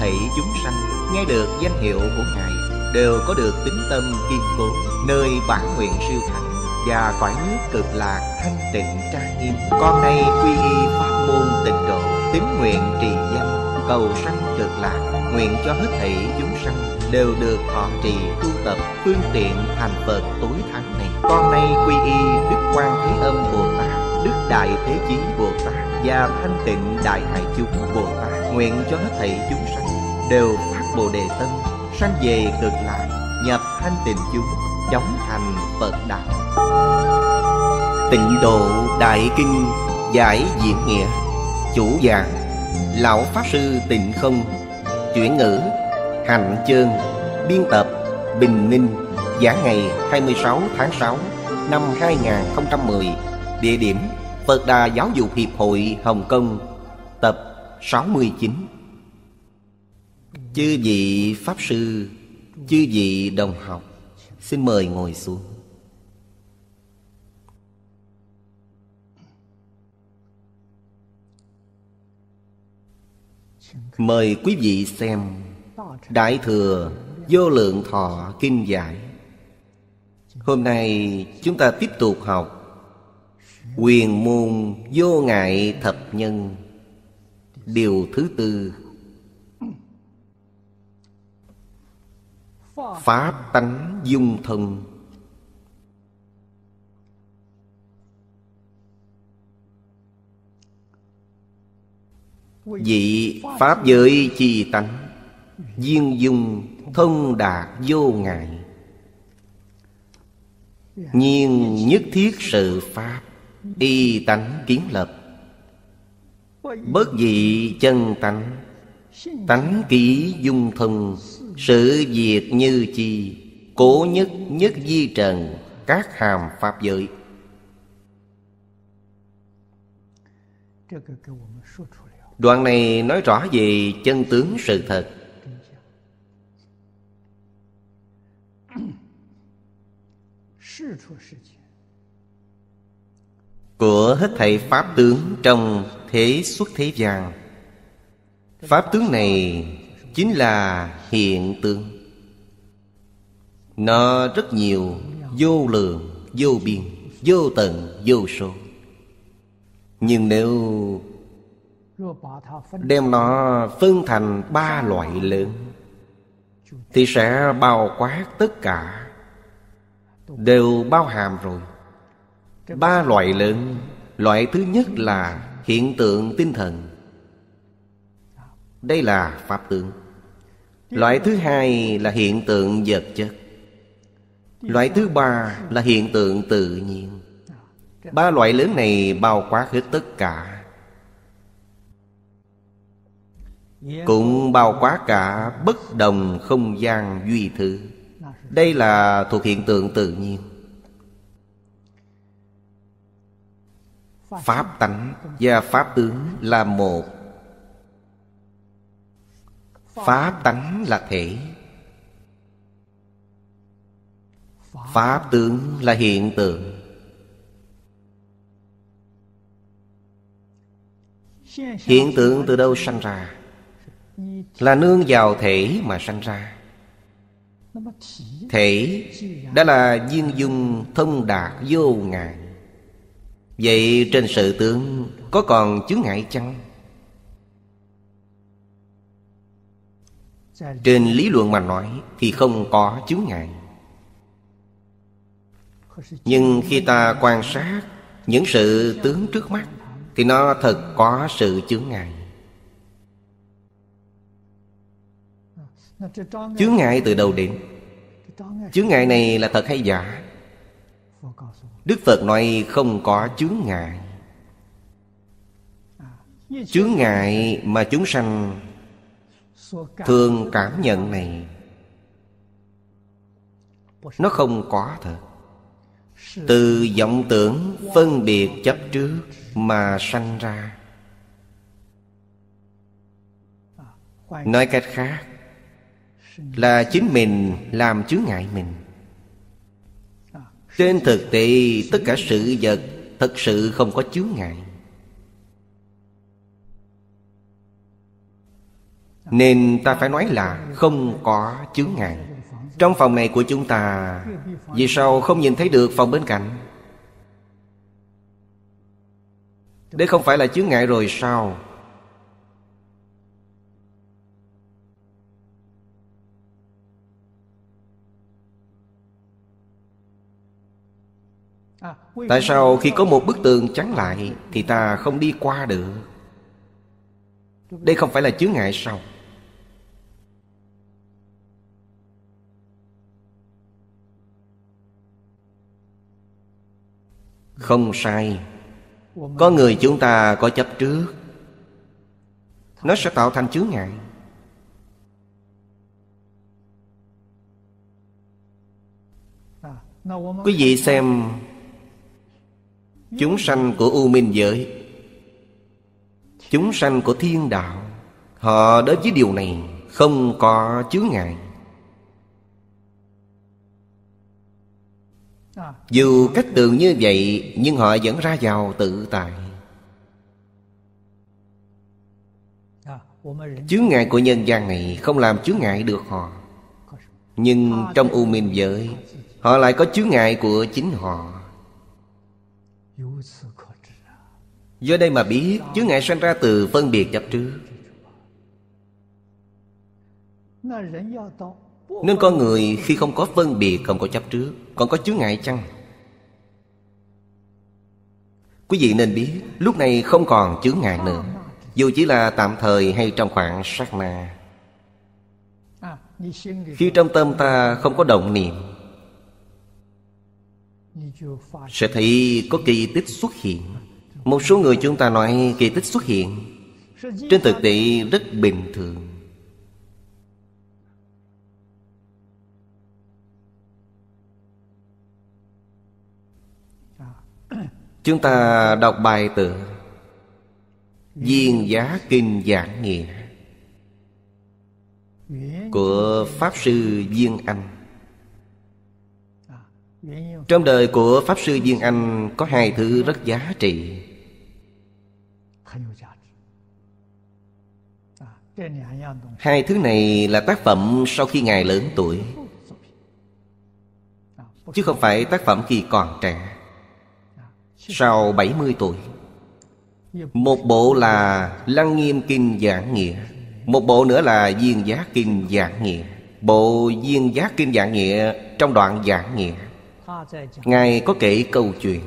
thảy chúng sanh nghe được danh hiệu của ngài đều có được tính tâm kiên cố nơi bản nguyện siêu thánh và quả nước cực lạc thanh tịnh trang nghiêm con nay quy y pháp môn tịnh độ tín nguyện trì danh cầu sanh cực lạc nguyện cho hết thảy chúng sanh đều được thọ trì tu tập phương tiện thành phật tối thắng này con nay quy y đức quan thế âm bồ tát đức đại thế chí bồ tát và thanh tịnh đại hải chúng bồ tát nguyện cho hết thảy chúng sanh đều phát bồ đề tâm sanh về cực lạc nhập thanh tịnh chúng chóng thành phật đạo tịnh độ đại kinh giải diễn nghĩa chủ giảng lão pháp sư tịnh không chuyển ngữ hạnh chương biên tập bình minh giả ngày 26 tháng 6 năm 2010 địa điểm Phật Đà Giáo dục Hiệp hội Hồng Kông tập 69 Chư vị Pháp Sư Chư vị đồng học Xin mời ngồi xuống Mời quý vị xem Đại Thừa Vô Lượng Thọ Kinh Giải Hôm nay chúng ta tiếp tục học Quyền môn vô ngại thập nhân Điều thứ tư Pháp tánh dung thân Vị Pháp giới chi tánh Duyên dung thân đạt vô ngại Nhiên nhất thiết sự Pháp Y tánh kiến lập Bất dị chân tánh Tánh kỹ dung thân sự diệt như chi Cố nhất nhất di trần Các hàm pháp giới Đoạn này nói rõ về chân tướng sự thật Của hết thảy Pháp tướng trong thế xuất thế gian Pháp tướng này chính là hiện tượng nó rất nhiều vô lượng vô biên vô tận vô số nhưng nếu đem nó phân thành ba loại lớn thì sẽ bao quát tất cả đều bao hàm rồi ba loại lớn loại thứ nhất là hiện tượng tinh thần đây là pháp tướng Loại thứ hai là hiện tượng vật chất Loại thứ ba là hiện tượng tự nhiên Ba loại lớn này bao quát hết tất cả Cũng bao quát cả bất đồng không gian duy thứ Đây là thuộc hiện tượng tự nhiên Pháp tánh và Pháp tướng là một Phá tánh là thể phá tướng là hiện tượng Hiện tượng từ đâu sanh ra Là nương vào thể mà sanh ra Thể đã là viên dung thông đạt vô ngại Vậy trên sự tướng có còn chứng ngại chăng? trên lý luận mà nói thì không có chướng ngại nhưng khi ta quan sát những sự tướng trước mắt thì nó thật có sự chướng ngại chướng ngại từ đầu đến chướng ngại này là thật hay giả đức phật nói không có chướng ngại chướng ngại mà chúng sanh Thường cảm nhận này Nó không có thật Từ vọng tưởng phân biệt chấp trước Mà sanh ra Nói cách khác Là chính mình làm chướng ngại mình Trên thực tế tất cả sự vật Thật sự không có chướng ngại Nên ta phải nói là không có chướng ngại Trong phòng này của chúng ta Vì sao không nhìn thấy được phòng bên cạnh Đây không phải là chướng ngại rồi sao Tại sao khi có một bức tường chắn lại Thì ta không đi qua được Đây không phải là chướng ngại sao Không sai Có người chúng ta có chấp trước Nó sẽ tạo thành chướng ngại Quý vị xem Chúng sanh của U Minh Giới Chúng sanh của thiên đạo Họ đối với điều này không có chướng ngại dù cách tường như vậy nhưng họ vẫn ra vào tự tại chướng ngại của nhân gian này không làm chướng ngại được họ nhưng trong u minh giới họ lại có chướng ngại của chính họ do đây mà biết chướng ngại sanh ra từ phân biệt chấp trước nên con người khi không có phân biệt Không có chấp trước Còn có chướng ngại chăng Quý vị nên biết Lúc này không còn chướng ngại nữa Dù chỉ là tạm thời hay trong khoảng sát na Khi trong tâm ta không có động niệm Sẽ thấy có kỳ tích xuất hiện Một số người chúng ta nói kỳ tích xuất hiện Trên thực tế rất bình thường Chúng ta đọc bài tựa Duyên giá kinh giảng nghĩa Của Pháp Sư Duyên Anh Trong đời của Pháp Sư Duyên Anh Có hai thứ rất giá trị Hai thứ này là tác phẩm sau khi Ngài lớn tuổi Chứ không phải tác phẩm khi còn trẻ sau 70 tuổi Một bộ là Lăng Nghiêm Kinh Giảng Nghĩa Một bộ nữa là Duyên Giá Kinh Giảng Nghĩa Bộ Duyên Giá Kinh Giảng Nghĩa Trong đoạn Giảng Nghĩa Ngài có kể câu chuyện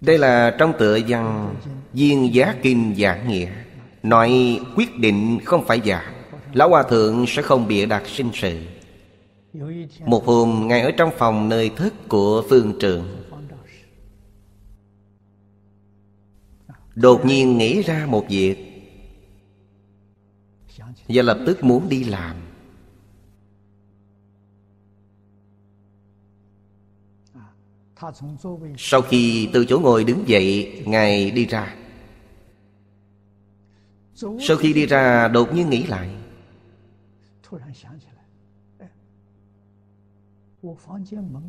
Đây là trong tựa văn Duyên Giá Kinh Giảng Nghĩa Nói quyết định không phải giả Lão Hòa Thượng sẽ không bịa đặt sinh sự một hôm Ngài ở trong phòng nơi thức của phương trượng Đột nhiên nghĩ ra một việc Và lập tức muốn đi làm Sau khi từ chỗ ngồi đứng dậy Ngài đi ra Sau khi đi ra đột nhiên nghĩ lại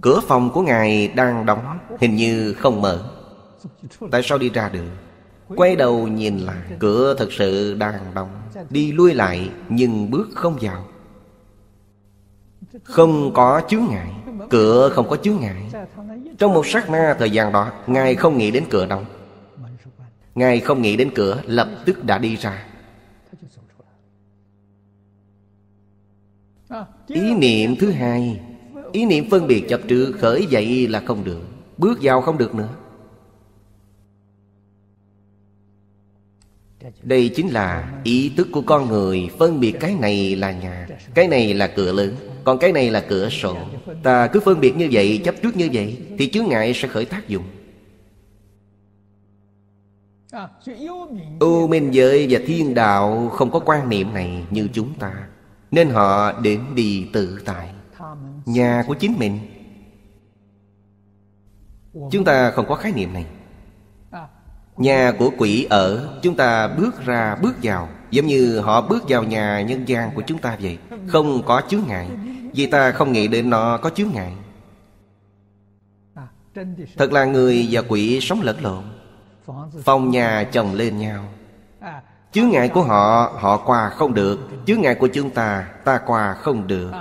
Cửa phòng của Ngài đang đóng Hình như không mở Tại sao đi ra được Quay đầu nhìn lại Cửa thật sự đang đóng Đi lui lại nhưng bước không vào Không có chướng ngại Cửa không có chướng ngại Trong một sát na thời gian đó Ngài không nghĩ đến cửa đóng Ngài không nghĩ đến cửa Lập tức đã đi ra Ý niệm thứ hai Ý niệm phân biệt chấp trước khởi dậy là không được Bước vào không được nữa Đây chính là ý thức của con người Phân biệt cái này là nhà Cái này là cửa lớn Còn cái này là cửa sổ Ta cứ phân biệt như vậy Chấp trước như vậy Thì chướng ngại sẽ khởi tác dụng U minh giới và thiên đạo Không có quan niệm này như chúng ta Nên họ đến đi tự tại nhà của chính mình chúng ta không có khái niệm này nhà của quỷ ở chúng ta bước ra bước vào giống như họ bước vào nhà nhân gian của chúng ta vậy không có chướng ngại vì ta không nghĩ đến nó có chướng ngại thật là người và quỷ sống lẫn lộn phòng nhà chồng lên nhau chướng ngại của họ họ qua không được chướng ngại của chúng ta ta qua không được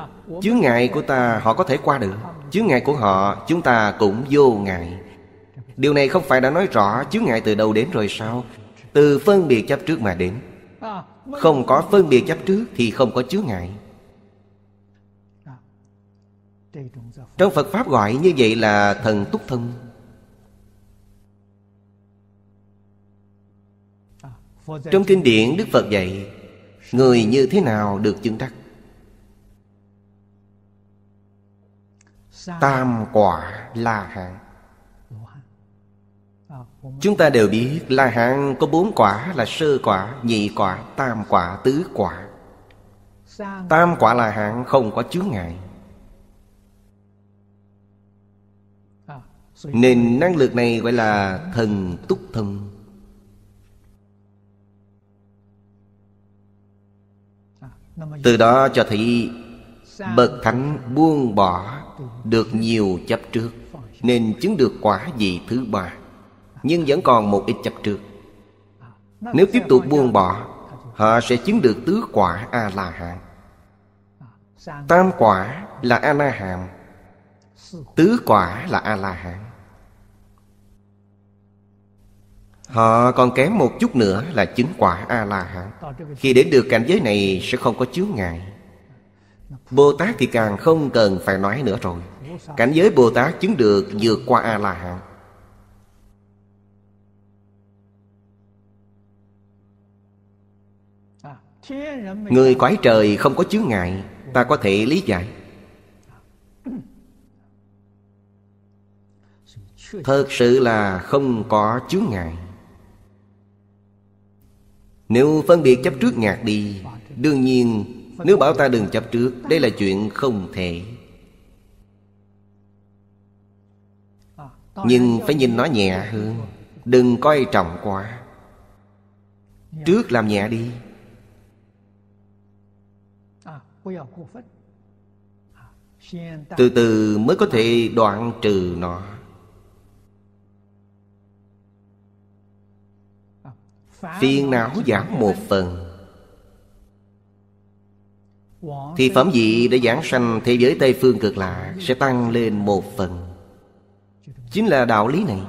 chướng ngại của ta họ có thể qua được chướng ngại của họ chúng ta cũng vô ngại điều này không phải đã nói rõ chướng ngại từ đâu đến rồi sao từ phân biệt chấp trước mà đến không có phân biệt chấp trước thì không có chướng ngại trong phật pháp gọi như vậy là thần túc thân trong kinh điển đức phật dạy người như thế nào được chứng đắc tam quả la hán chúng ta đều biết la hán có bốn quả là sơ quả nhị quả tam quả tứ quả tam quả la hán không có chướng ngại nên năng lực này gọi là thần túc thông từ đó cho thấy bậc thánh buông bỏ được nhiều chấp trước nên chứng được quả vị thứ ba nhưng vẫn còn một ít chấp trước nếu tiếp tục buông bỏ họ sẽ chứng được tứ quả a la hán tam quả là a la hán tứ quả là a la hán họ còn kém một chút nữa là chứng quả a la hán khi đến được cảnh giới này sẽ không có chướng ngại Bồ Tát thì càng không cần phải nói nữa rồi Cảnh giới Bồ Tát chứng được vượt qua A-la-hán Người quái trời không có chướng ngại Ta có thể lý giải Thật sự là không có chướng ngại Nếu phân biệt chấp trước ngạc đi Đương nhiên nếu bảo ta đừng chấp trước Đây là chuyện không thể Nhưng phải nhìn nó nhẹ hơn Đừng coi trọng quá Trước làm nhẹ đi Từ từ mới có thể đoạn trừ nó Phiền não giảm một phần thì phẩm vị để giảng sanh thế giới Tây Phương cực lạ Sẽ tăng lên một phần Chính là đạo lý này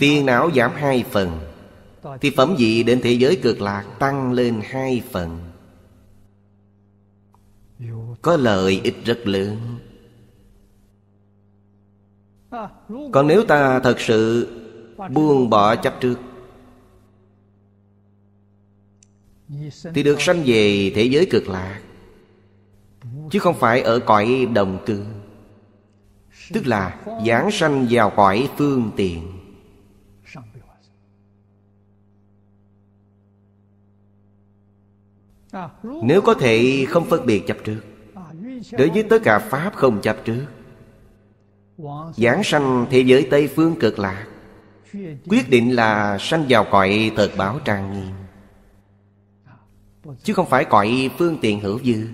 Phiền não giảm hai phần Thì phẩm vị đến thế giới cực lạc tăng lên hai phần Có lợi ích rất lớn Còn nếu ta thật sự buông bỏ chấp trước Thì được sanh về thế giới cực lạc chứ không phải ở cõi đồng cư tức là giảng sanh vào cõi phương tiện nếu có thể không phân biệt chấp trước đối với tất cả pháp không chấp trước giảng sanh thế giới tây phương cực lạc quyết định là sanh vào cõi thật báo trang nghiêm chứ không phải cõi phương tiện hữu dư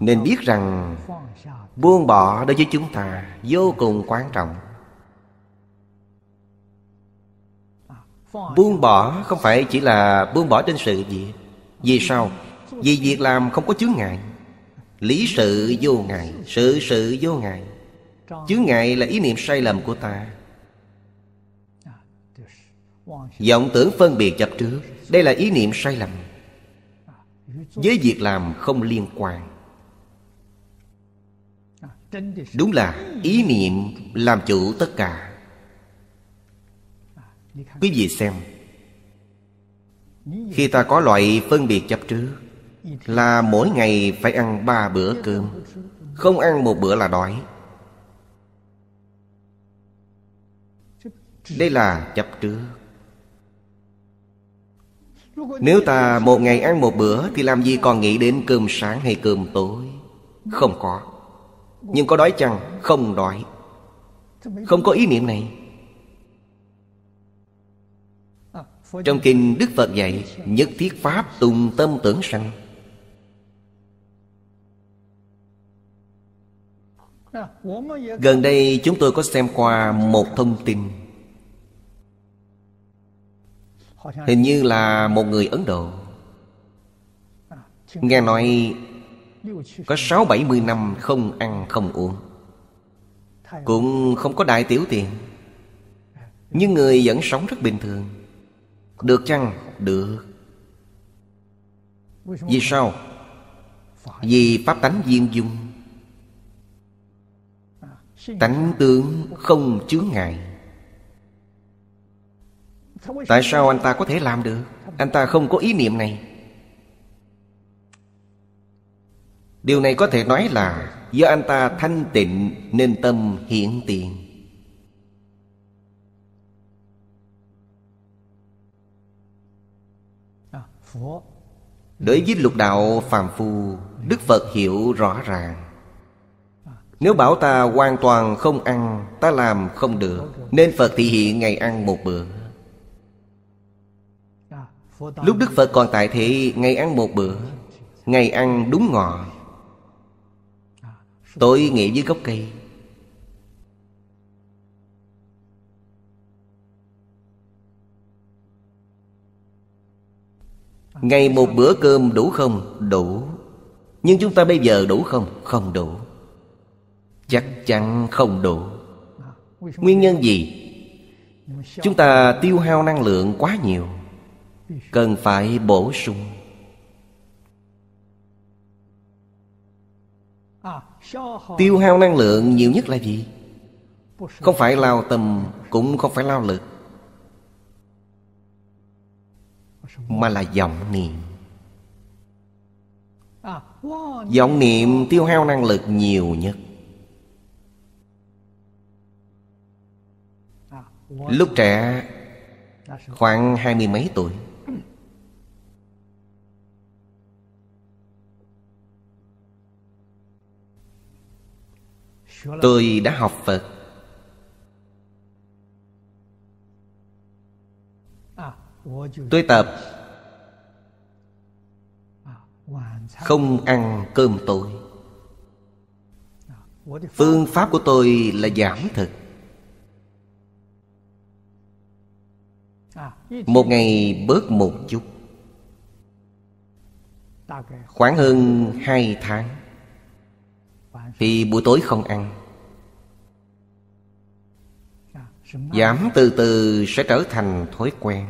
nên biết rằng buông bỏ đối với chúng ta vô cùng quan trọng à, buông bỏ không phải chỉ là buông bỏ trên sự gì? vì sao vì việc làm không có chướng ngại lý sự vô ngại sự sự vô ngại chướng ngại là ý niệm sai lầm của ta à, vọng tưởng phân biệt chấp trước đây là ý niệm sai lầm với việc làm không liên quan đúng là ý niệm làm chủ tất cả quý vị xem khi ta có loại phân biệt chấp trước là mỗi ngày phải ăn ba bữa cơm không ăn một bữa là đói đây là chấp trước nếu ta một ngày ăn một bữa Thì làm gì còn nghĩ đến cơm sáng hay cơm tối Không có Nhưng có đói chăng? Không đói Không có ý niệm này Trong kinh Đức Phật dạy Nhất thiết Pháp tùng tâm tưởng sanh Gần đây chúng tôi có xem qua một thông tin Hình như là một người Ấn Độ Nghe nói Có sáu bảy mươi năm không ăn không uống Cũng không có đại tiểu tiền Nhưng người vẫn sống rất bình thường Được chăng? Được Vì sao? Vì pháp tánh viên dung Tánh tướng không chướng ngại Tại sao anh ta có thể làm được Anh ta không có ý niệm này Điều này có thể nói là Do anh ta thanh tịnh Nên tâm hiện tiền Đối với lục đạo phàm phu Đức Phật hiểu rõ ràng Nếu bảo ta hoàn toàn không ăn Ta làm không được Nên Phật thị hiện ngày ăn một bữa Lúc Đức Phật còn tại thị Ngày ăn một bữa Ngày ăn đúng ngọ Tối nghỉ dưới gốc cây Ngày một bữa cơm đủ không? Đủ Nhưng chúng ta bây giờ đủ không? Không đủ Chắc chắn không đủ Nguyên nhân gì? Chúng ta tiêu hao năng lượng quá nhiều cần phải bổ sung tiêu hao năng lượng nhiều nhất là gì không phải lao tâm cũng không phải lao lực mà là vọng niệm vọng niệm tiêu hao năng lực nhiều nhất lúc trẻ khoảng hai mươi mấy tuổi Tôi đã học Phật Tôi tập Không ăn cơm tối Phương pháp của tôi là giảm thực Một ngày bớt một chút Khoảng hơn hai tháng thì buổi tối không ăn Giảm từ từ sẽ trở thành thói quen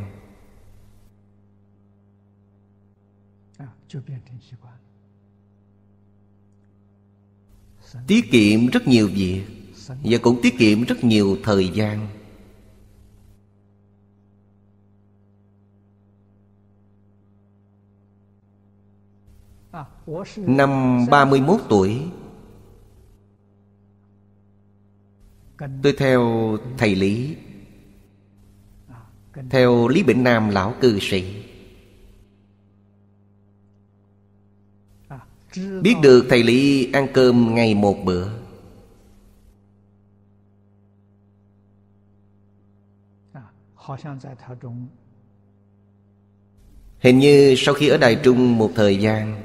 Tiết kiệm rất nhiều việc Và cũng tiết kiệm rất nhiều thời gian Năm 31 tuổi Tôi theo thầy Lý Theo Lý Bỉnh Nam lão cư sĩ Biết được thầy Lý ăn cơm ngày một bữa Hình như sau khi ở Đài Trung một thời gian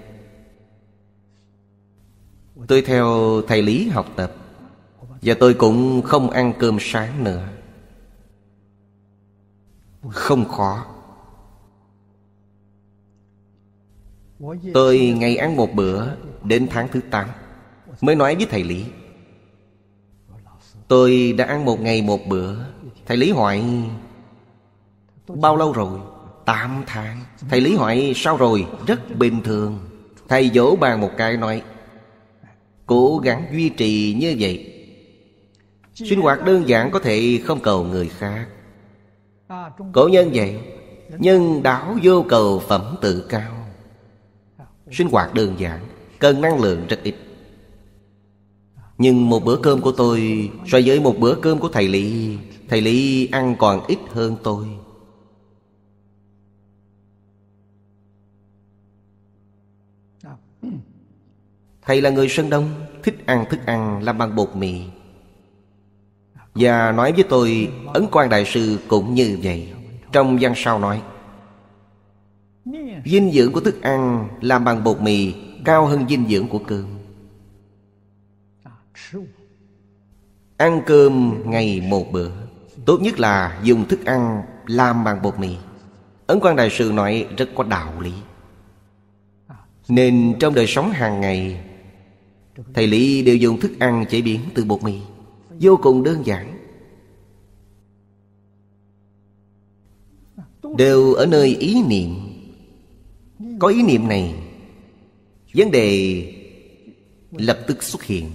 Tôi theo thầy Lý học tập và tôi cũng không ăn cơm sáng nữa Không khó Tôi ngày ăn một bữa Đến tháng thứ 8 Mới nói với thầy Lý Tôi đã ăn một ngày một bữa Thầy Lý hỏi Bao lâu rồi? tám tháng Thầy Lý hỏi sao rồi? Rất bình thường Thầy vỗ bàn một cái nói Cố gắng duy trì như vậy Sinh hoạt đơn giản có thể không cầu người khác Cổ nhân vậy Nhân đáo vô cầu phẩm tự cao Sinh hoạt đơn giản Cần năng lượng rất ít Nhưng một bữa cơm của tôi So với một bữa cơm của thầy Lý Thầy Lý ăn còn ít hơn tôi Thầy là người Sơn Đông Thích ăn thức ăn làm bằng bột mì và nói với tôi Ấn quan đại sư cũng như vậy Trong văn sau nói Dinh dưỡng của thức ăn Làm bằng bột mì Cao hơn dinh dưỡng của cơm Ăn cơm ngày một bữa Tốt nhất là dùng thức ăn Làm bằng bột mì Ấn quan đại sư nói rất có đạo lý Nên trong đời sống hàng ngày Thầy Lý đều dùng thức ăn chế biến từ bột mì vô cùng đơn giản đều ở nơi ý niệm có ý niệm này vấn đề lập tức xuất hiện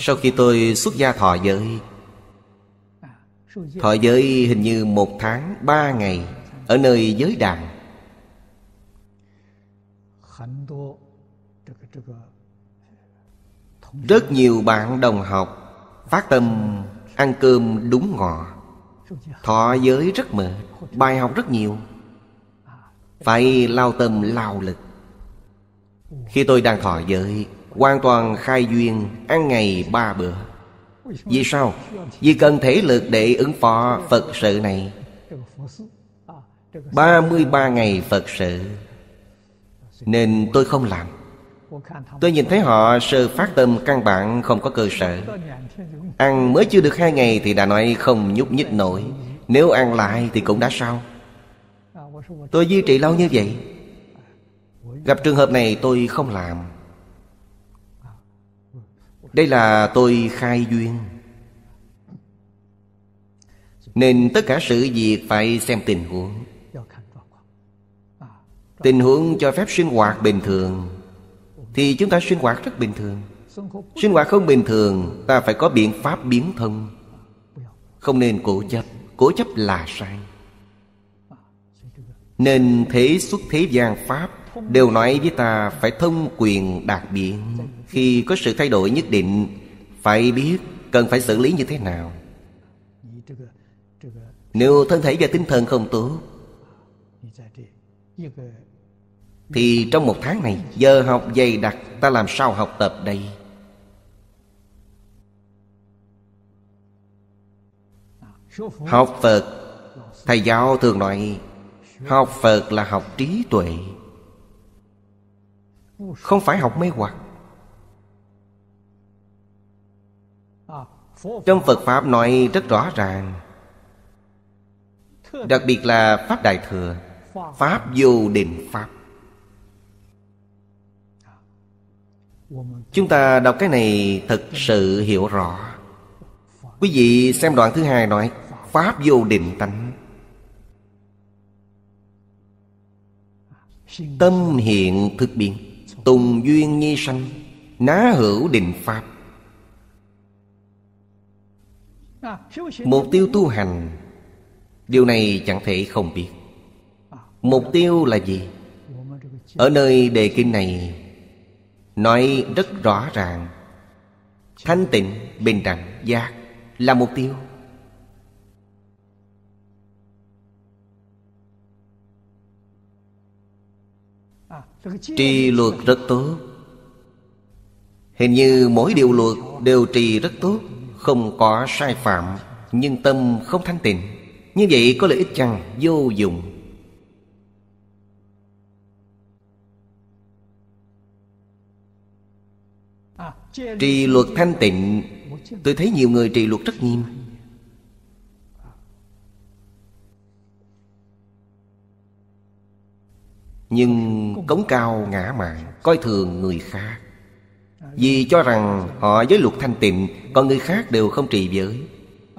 sau khi tôi xuất gia thọ giới Thọ giới hình như một tháng ba ngày Ở nơi giới đàn rất nhiều bạn đồng học phát tâm ăn cơm đúng ngọ thọ giới rất mệt bài học rất nhiều phải lao tâm lao lực khi tôi đang thọ giới hoàn toàn khai duyên ăn ngày ba bữa vì sao vì cần thể lực để ứng phó phật sự này 33 ngày Phật sự Nên tôi không làm Tôi nhìn thấy họ sơ phát tâm căn bản không có cơ sở Ăn mới chưa được hai ngày thì đã nói không nhúc nhích nổi Nếu ăn lại thì cũng đã sao Tôi duy trì lâu như vậy Gặp trường hợp này tôi không làm Đây là tôi khai duyên Nên tất cả sự việc phải xem tình huống Tình huống cho phép sinh hoạt bình thường thì chúng ta sinh hoạt rất bình thường sinh hoạt không bình thường ta phải có biện pháp biến thông không nên cố chấp cố chấp là sai nên thế xuất thế gian pháp đều nói với ta phải thông quyền đạt biện khi có sự thay đổi nhất định phải biết cần phải xử lý như thế nào nếu thân thể và tinh thần không tốt thì trong một tháng này Giờ học dày đặc Ta làm sao học tập đây Học Phật Thầy giáo thường nói Học Phật là học trí tuệ Không phải học mê hoặc Trong Phật Pháp nói rất rõ ràng Đặc biệt là Pháp Đại Thừa Pháp vô định Pháp Chúng ta đọc cái này thật sự hiểu rõ Quý vị xem đoạn thứ hai nói Pháp vô định tánh Tâm hiện thực biến Tùng duyên nhi sanh Ná hữu định Pháp Mục tiêu tu hành Điều này chẳng thể không biết Mục tiêu là gì? Ở nơi đề kinh này nói rất rõ ràng thanh tịnh bình đẳng giác là mục tiêu trì luật rất tốt hình như mỗi điều luật đều trì rất tốt không có sai phạm nhưng tâm không thanh tịnh như vậy có lợi ích chăng vô dụng Trì luật thanh tịnh Tôi thấy nhiều người trì luật rất nghiêm Nhưng cống cao ngã mạn Coi thường người khác Vì cho rằng họ với luật thanh tịnh Còn người khác đều không trì giới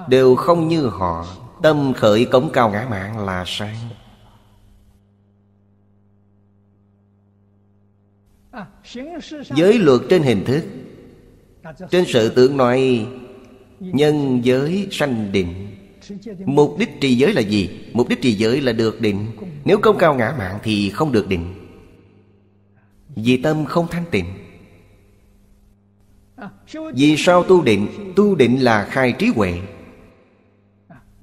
Đều không như họ Tâm khởi cống cao ngã mạn là sai Giới luật trên hình thức trên sự tưởng nói Nhân giới sanh định Mục đích trì giới là gì? Mục đích trì giới là được định Nếu công cao ngã mạng thì không được định Vì tâm không thanh tịnh Vì sao tu định? Tu định là khai trí huệ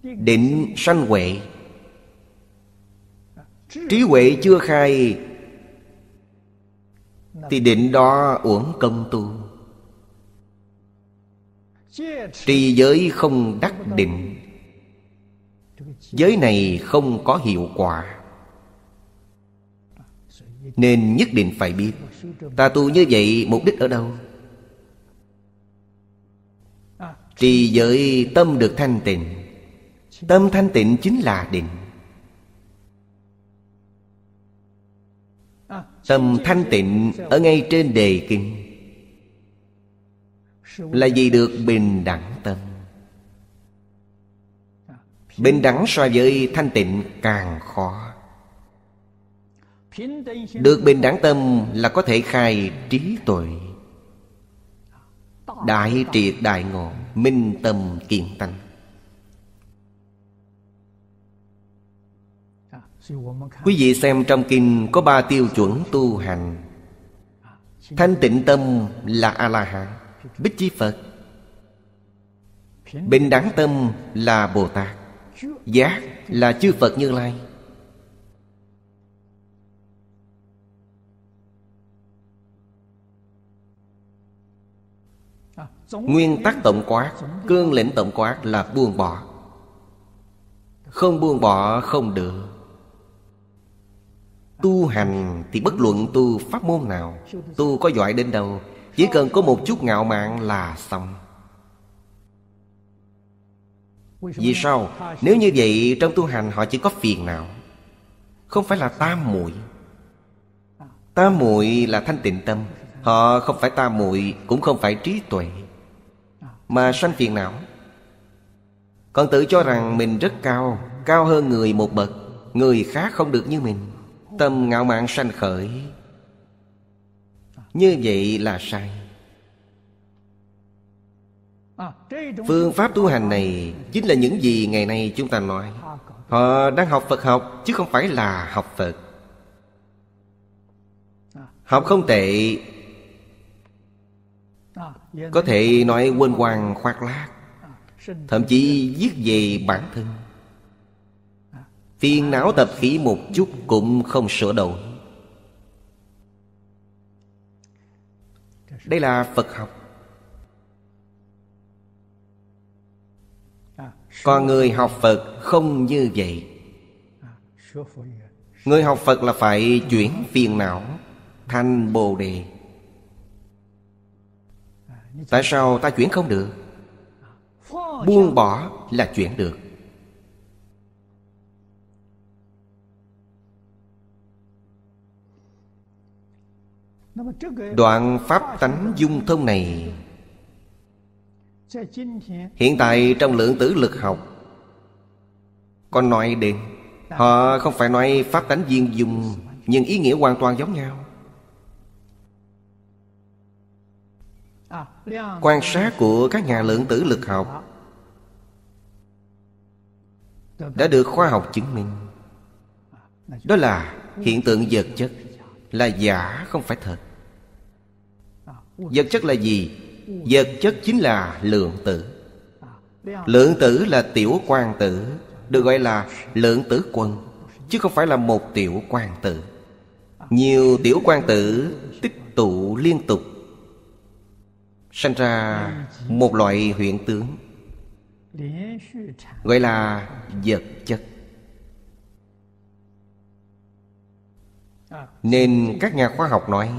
Định sanh huệ Trí huệ chưa khai Thì định đó uổng công tu trì giới không đắc định giới này không có hiệu quả nên nhất định phải biết ta tu như vậy mục đích ở đâu trì giới tâm được thanh tịnh tâm thanh tịnh chính là định tâm thanh tịnh ở ngay trên đề kinh là vì được bình đẳng tâm Bình đẳng so với thanh tịnh càng khó Được bình đẳng tâm là có thể khai trí tuệ Đại triệt đại ngộ Minh tâm kiện tánh Quý vị xem trong kinh có ba tiêu chuẩn tu hành Thanh tịnh tâm là A-la-hán bích chi phật bình đẳng tâm là bồ tát giác là chư phật như lai Nguyên tắc tổng quát Cương lĩnh tổng quát là buông bỏ Không buông bỏ không được Tu hành thì bất luận tu pháp môn nào Tu có giỏi đến đâu chỉ cần có một chút ngạo mạn là xong Vì sao? Nếu như vậy trong tu hành họ chỉ có phiền não Không phải là tam muội Tam muội là thanh tịnh tâm Họ không phải tam muội Cũng không phải trí tuệ Mà sanh phiền não Còn tự cho rằng mình rất cao Cao hơn người một bậc Người khác không được như mình Tâm ngạo mạn sanh khởi như vậy là sai phương pháp tu hành này chính là những gì ngày nay chúng ta nói họ đang học phật học chứ không phải là học phật học không tệ có thể nói quên hoàng khoác lác thậm chí viết về bản thân phiền não tập khí một chút cũng không sửa đổi đây là phật học còn người học phật không như vậy người học phật là phải chuyển phiền não thành bồ đề tại sao ta chuyển không được buông bỏ là chuyển được Đoạn pháp tánh dung thông này Hiện tại trong lượng tử lực học Còn nói đến Họ không phải nói pháp tánh viên dung Nhưng ý nghĩa hoàn toàn giống nhau Quan sát của các nhà lượng tử lực học Đã được khoa học chứng minh Đó là hiện tượng vật chất Là giả không phải thật vật chất là gì vật chất chính là lượng tử lượng tử là tiểu quan tử được gọi là lượng tử quân chứ không phải là một tiểu quan tử nhiều tiểu quan tử tích tụ liên tục sanh ra một loại hiện tướng gọi là vật chất nên các nhà khoa học nói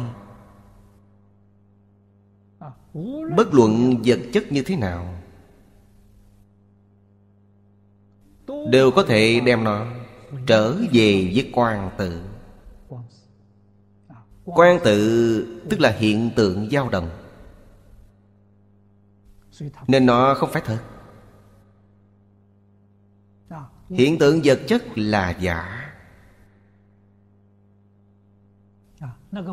Bất luận vật chất như thế nào Đều có thể đem nó Trở về với quan tự Quan tự tức là hiện tượng dao động Nên nó không phải thật Hiện tượng vật chất là giả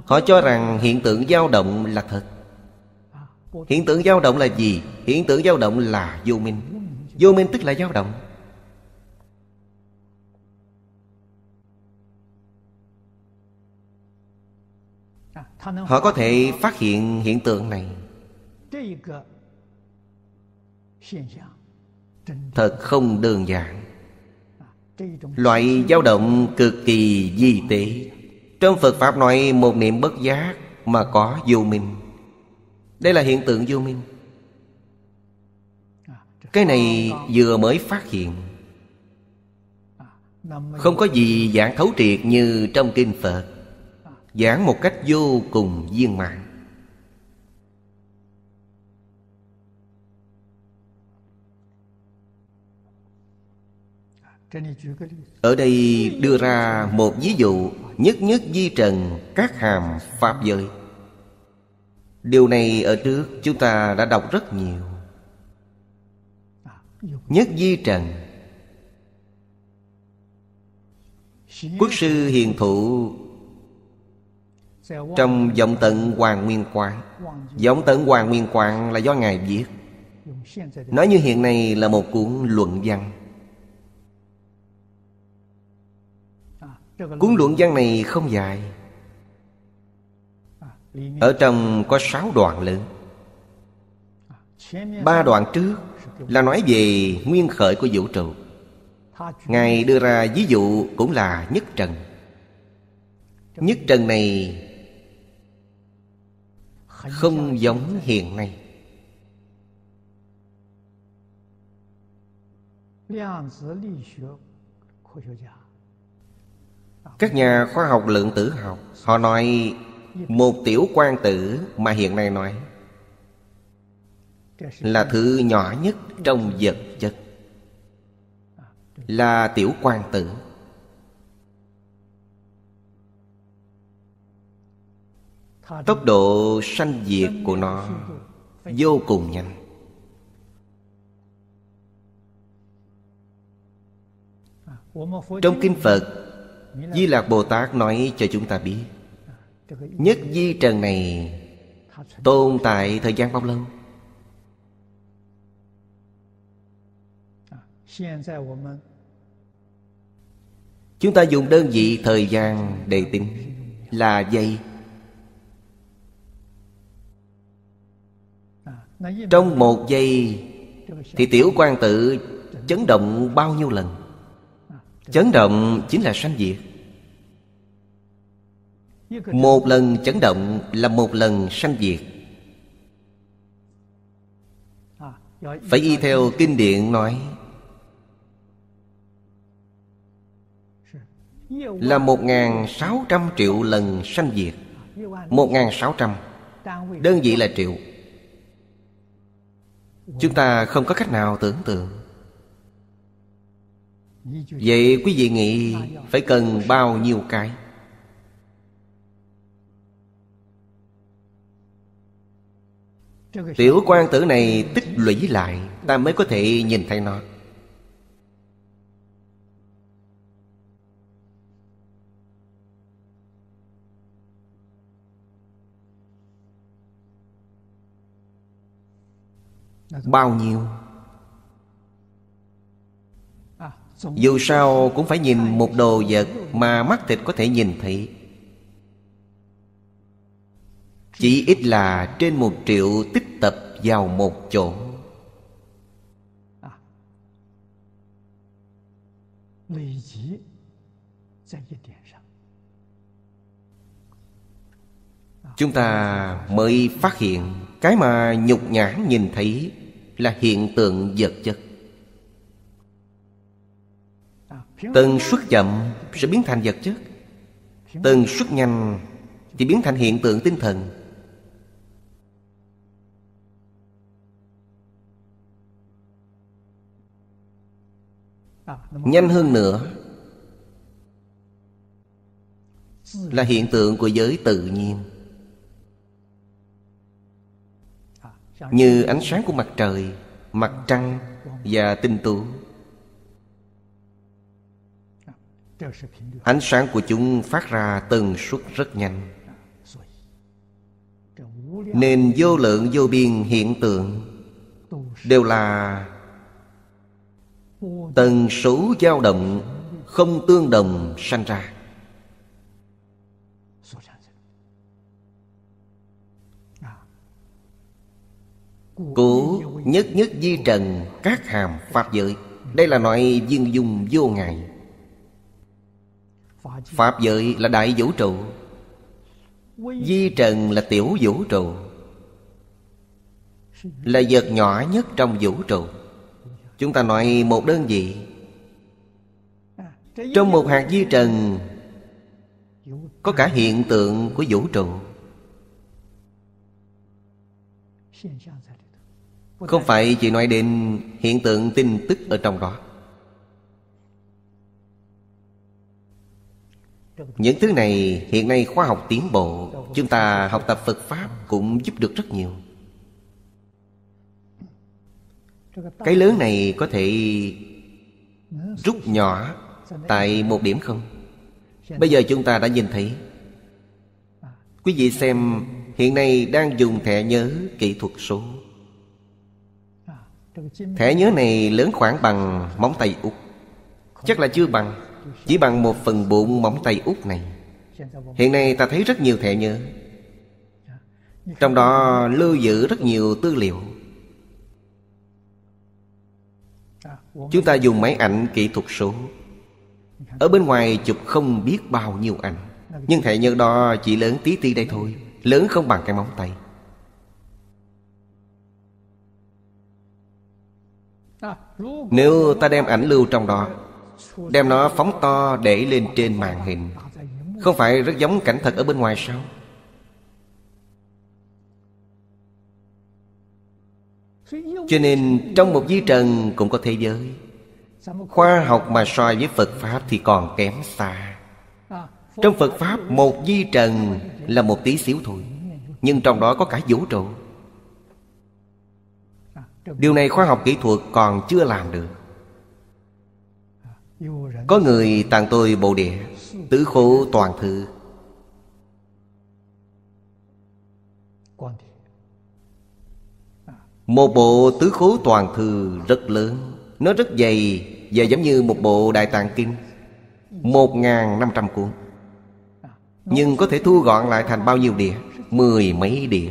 Họ cho rằng hiện tượng dao động là thật hiện tượng dao động là gì hiện tượng dao động là vô minh vô minh tức là dao động họ có thể phát hiện hiện tượng này thật không đơn giản loại dao động cực kỳ di tế trong phật pháp nói một niệm bất giác mà có vô minh đây là hiện tượng vô minh Cái này vừa mới phát hiện Không có gì giảng thấu triệt như trong kinh Phật Giảng một cách vô cùng viên mãn Ở đây đưa ra một ví dụ Nhất nhất di trần các hàm Pháp giới điều này ở trước chúng ta đã đọc rất nhiều nhất di trần quốc sư hiền thụ trong vọng tận hoàng nguyên quán vọng tận hoàng nguyên quán là do ngài viết nói như hiện nay là một cuốn luận văn cuốn luận văn này không dài ở trong có sáu đoạn lớn Ba đoạn trước là nói về nguyên khởi của vũ trụ Ngài đưa ra ví dụ cũng là nhất trần Nhất trần này không giống hiện nay các nhà khoa học lượng tử học họ nói một tiểu quan tử mà hiện nay nói Là thứ nhỏ nhất trong vật chất Là tiểu quan tử Tốc độ sanh diệt của nó Vô cùng nhanh Trong Kinh Phật Di Lạc Bồ Tát nói cho chúng ta biết Nhất di trần này Tồn tại thời gian bao lâu Chúng ta dùng đơn vị thời gian để tính Là giây Trong một giây Thì tiểu quan tự chấn động bao nhiêu lần Chấn động chính là sanh diệt một lần chấn động là một lần sanh diệt phải y theo kinh điển nói là một ngàn sáu trăm triệu lần sanh diệt một ngàn sáu trăm đơn vị là triệu chúng ta không có cách nào tưởng tượng vậy quý vị nghĩ phải cần bao nhiêu cái Tiểu quan tử này tích lũy lại Ta mới có thể nhìn thấy nó Bao nhiêu Dù sao cũng phải nhìn một đồ vật Mà mắt thịt có thể nhìn thấy Chỉ ít là trên một triệu tích tập vào một chỗ à. à. chúng ta mới phát hiện cái mà nhục nhã nhìn thấy là hiện tượng vật chất à, tần suất chậm sẽ biến thành vật chất tần suất nhanh thì biến thành hiện tượng tinh thần nhanh hơn nữa là hiện tượng của giới tự nhiên như ánh sáng của mặt trời mặt trăng và tinh tú ánh sáng của chúng phát ra tần suất rất nhanh nên vô lượng vô biên hiện tượng đều là tần số dao động không tương đồng sanh ra Cố nhất nhất di trần các hàm Pháp giới Đây là loại viên dung vô ngại Pháp giới là đại vũ trụ Di trần là tiểu vũ trụ Là vật nhỏ nhất trong vũ trụ Chúng ta nói một đơn vị Trong một hạt di trần Có cả hiện tượng của vũ trụ Không phải chỉ nói đến hiện tượng tin tức ở trong đó Những thứ này hiện nay khoa học tiến bộ Chúng ta học tập Phật Pháp cũng giúp được rất nhiều cái lớn này có thể rút nhỏ tại một điểm không bây giờ chúng ta đã nhìn thấy quý vị xem hiện nay đang dùng thẻ nhớ kỹ thuật số thẻ nhớ này lớn khoảng bằng móng tay út chắc là chưa bằng chỉ bằng một phần bụng móng tay út này hiện nay ta thấy rất nhiều thẻ nhớ trong đó lưu giữ rất nhiều tư liệu Chúng ta dùng máy ảnh kỹ thuật số Ở bên ngoài chụp không biết bao nhiêu ảnh Nhưng thể nhớ đó chỉ lớn tí ti đây thôi Lớn không bằng cái móng tay Nếu ta đem ảnh lưu trong đó Đem nó phóng to để lên trên màn hình Không phải rất giống cảnh thật ở bên ngoài sao cho nên trong một di trần cũng có thế giới khoa học mà so với phật pháp thì còn kém xa trong phật pháp một di trần là một tí xíu thôi nhưng trong đó có cả vũ trụ điều này khoa học kỹ thuật còn chưa làm được có người tặng tôi bộ địa tứ khổ toàn thư Một bộ tứ khố toàn thư rất lớn Nó rất dày và giống như một bộ đại tạng kinh Một ngàn năm trăm cuốn Nhưng có thể thu gọn lại thành bao nhiêu địa Mười mấy địa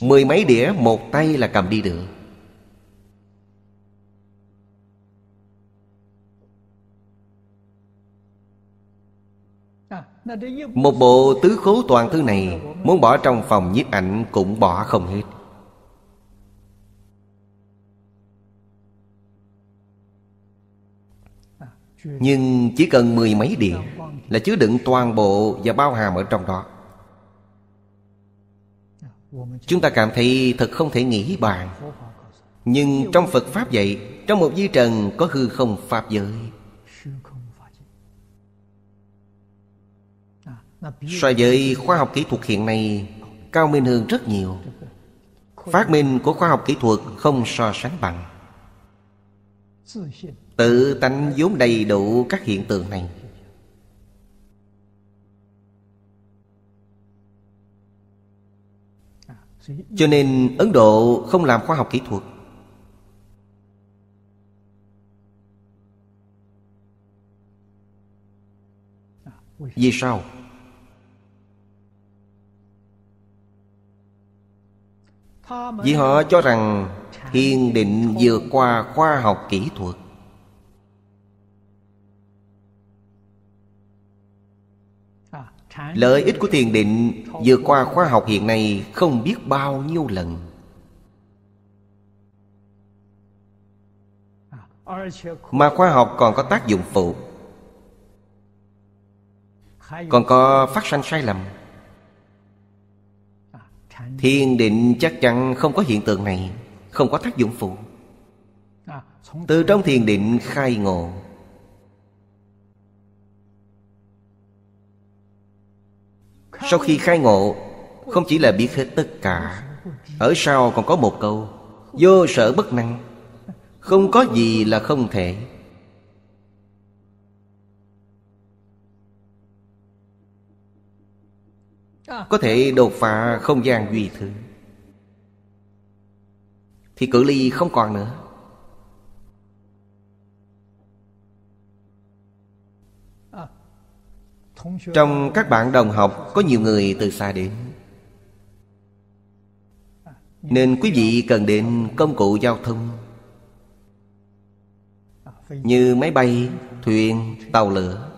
Mười mấy đĩa một tay là cầm đi được Một bộ tứ khố toàn thư này Muốn bỏ trong phòng nhiếp ảnh cũng bỏ không hết Nhưng chỉ cần mười mấy điện Là chứa đựng toàn bộ và bao hàm ở trong đó Chúng ta cảm thấy thật không thể nghĩ bàn Nhưng trong Phật Pháp vậy Trong một di trần có hư không Pháp giới so với khoa học kỹ thuật hiện nay cao minh hơn rất nhiều phát minh của khoa học kỹ thuật không so sánh bằng tự tánh vốn đầy đủ các hiện tượng này cho nên ấn độ không làm khoa học kỹ thuật vì sao vì họ cho rằng thiền định vượt qua khoa học kỹ thuật lợi ích của thiền định vượt qua khoa học hiện nay không biết bao nhiêu lần mà khoa học còn có tác dụng phụ còn có phát sanh sai lầm Thiên định chắc chắn không có hiện tượng này Không có tác dụng phụ Từ trong thiền định khai ngộ Sau khi khai ngộ Không chỉ là biết hết tất cả Ở sau còn có một câu Vô sở bất năng Không có gì là không thể Có thể đột phá không gian duy thứ Thì cử ly không còn nữa Trong các bạn đồng học có nhiều người từ xa đến Nên quý vị cần đến công cụ giao thông Như máy bay, thuyền, tàu lửa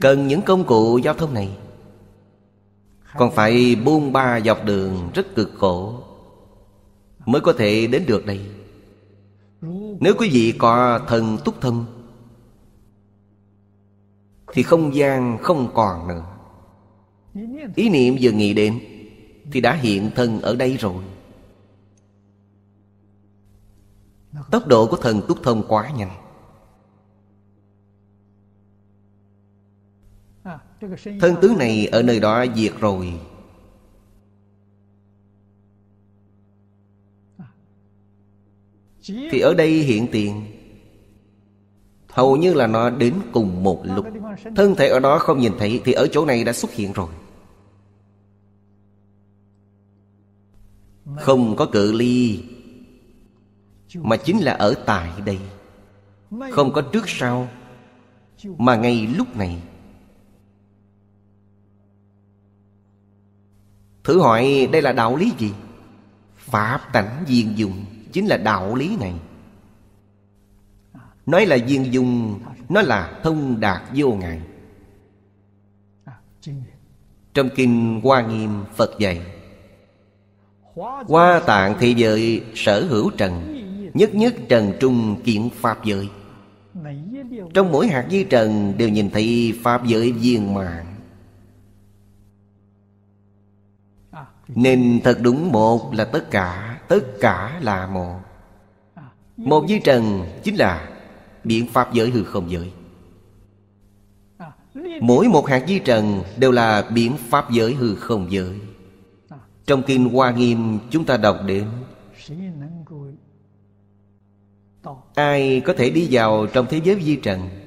cần những công cụ giao thông này còn phải buông ba dọc đường rất cực khổ mới có thể đến được đây nếu quý vị có thần túc thân thì không gian không còn nữa ý niệm vừa nghĩ đến thì đã hiện thân ở đây rồi tốc độ của thần túc thông quá nhanh Thân tướng này ở nơi đó diệt rồi Thì ở đây hiện tiền Hầu như là nó đến cùng một lúc Thân thể ở đó không nhìn thấy Thì ở chỗ này đã xuất hiện rồi Không có cự ly Mà chính là ở tại đây Không có trước sau Mà ngay lúc này Thử hỏi đây là đạo lý gì? Pháp tánh diên dùng chính là đạo lý này Nói là diên dùng Nó là thông đạt vô ngại Trong Kinh Hoa Nghiêm Phật dạy Hoa tạng thị giới sở hữu trần Nhất nhất trần trung kiện Pháp giới Trong mỗi hạt di trần đều nhìn thấy Pháp giới viên mạng Nên thật đúng một là tất cả Tất cả là một Một với trần chính là Biện pháp giới hư không giới Mỗi một hạt di trần đều là biện pháp giới hư không giới Trong Kinh Hoa Nghiêm chúng ta đọc đến Ai có thể đi vào trong thế giới di trần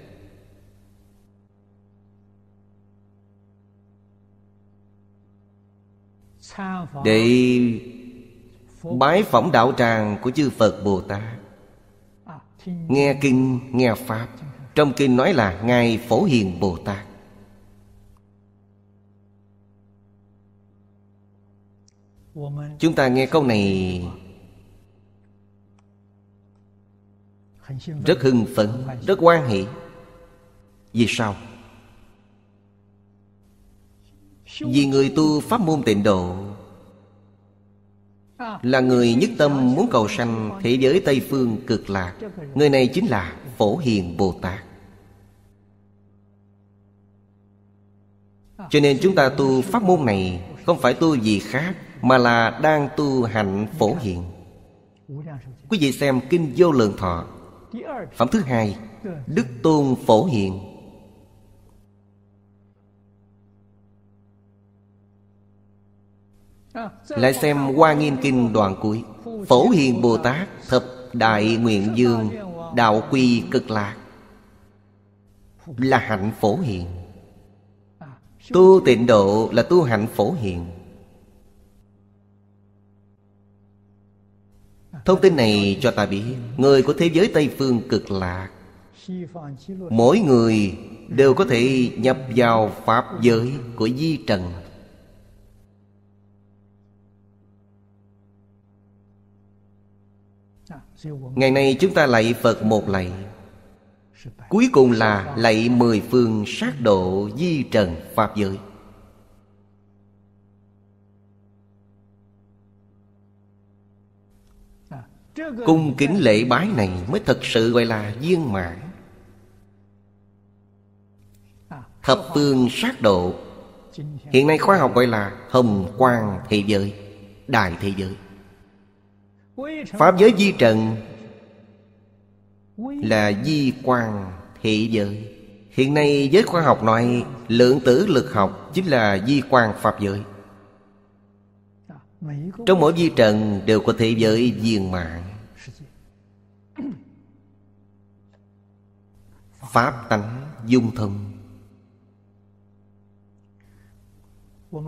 để bái phỏng đạo tràng của chư phật bồ tát nghe kinh nghe pháp trong kinh nói là ngài phổ hiền bồ tát chúng ta nghe câu này rất hưng phấn rất quan hệ. vì sao vì người tu pháp môn tịnh độ Là người nhất tâm muốn cầu sanh thế giới Tây Phương cực lạc Người này chính là Phổ Hiền Bồ Tát Cho nên chúng ta tu pháp môn này Không phải tu gì khác Mà là đang tu hạnh Phổ Hiền Quý vị xem Kinh Vô Lượng Thọ Phẩm thứ hai Đức Tôn Phổ Hiền Lại xem Hoa Nghiêm Kinh đoạn cuối Phổ Hiền Bồ Tát Thập Đại Nguyện Dương Đạo Quy Cực Lạc Là hạnh phổ hiền Tu tịnh độ là tu hạnh phổ hiền Thông tin này cho ta biết Người của thế giới Tây Phương cực lạc Mỗi người đều có thể nhập vào Pháp giới của Di Trần Ngày nay chúng ta lạy Phật một lạy Cuối cùng là lạy mười phương sát độ di trần Pháp giới Cung kính lễ bái này mới thật sự gọi là viên mãn Thập phương sát độ Hiện nay khoa học gọi là hồng quang thế giới Đại thế giới Pháp giới di trần Là di quan thị giới Hiện nay giới khoa học nói Lượng tử lực học chính là di quan pháp giới Trong mỗi di trần đều có thị giới viên mạng Pháp tánh dung thông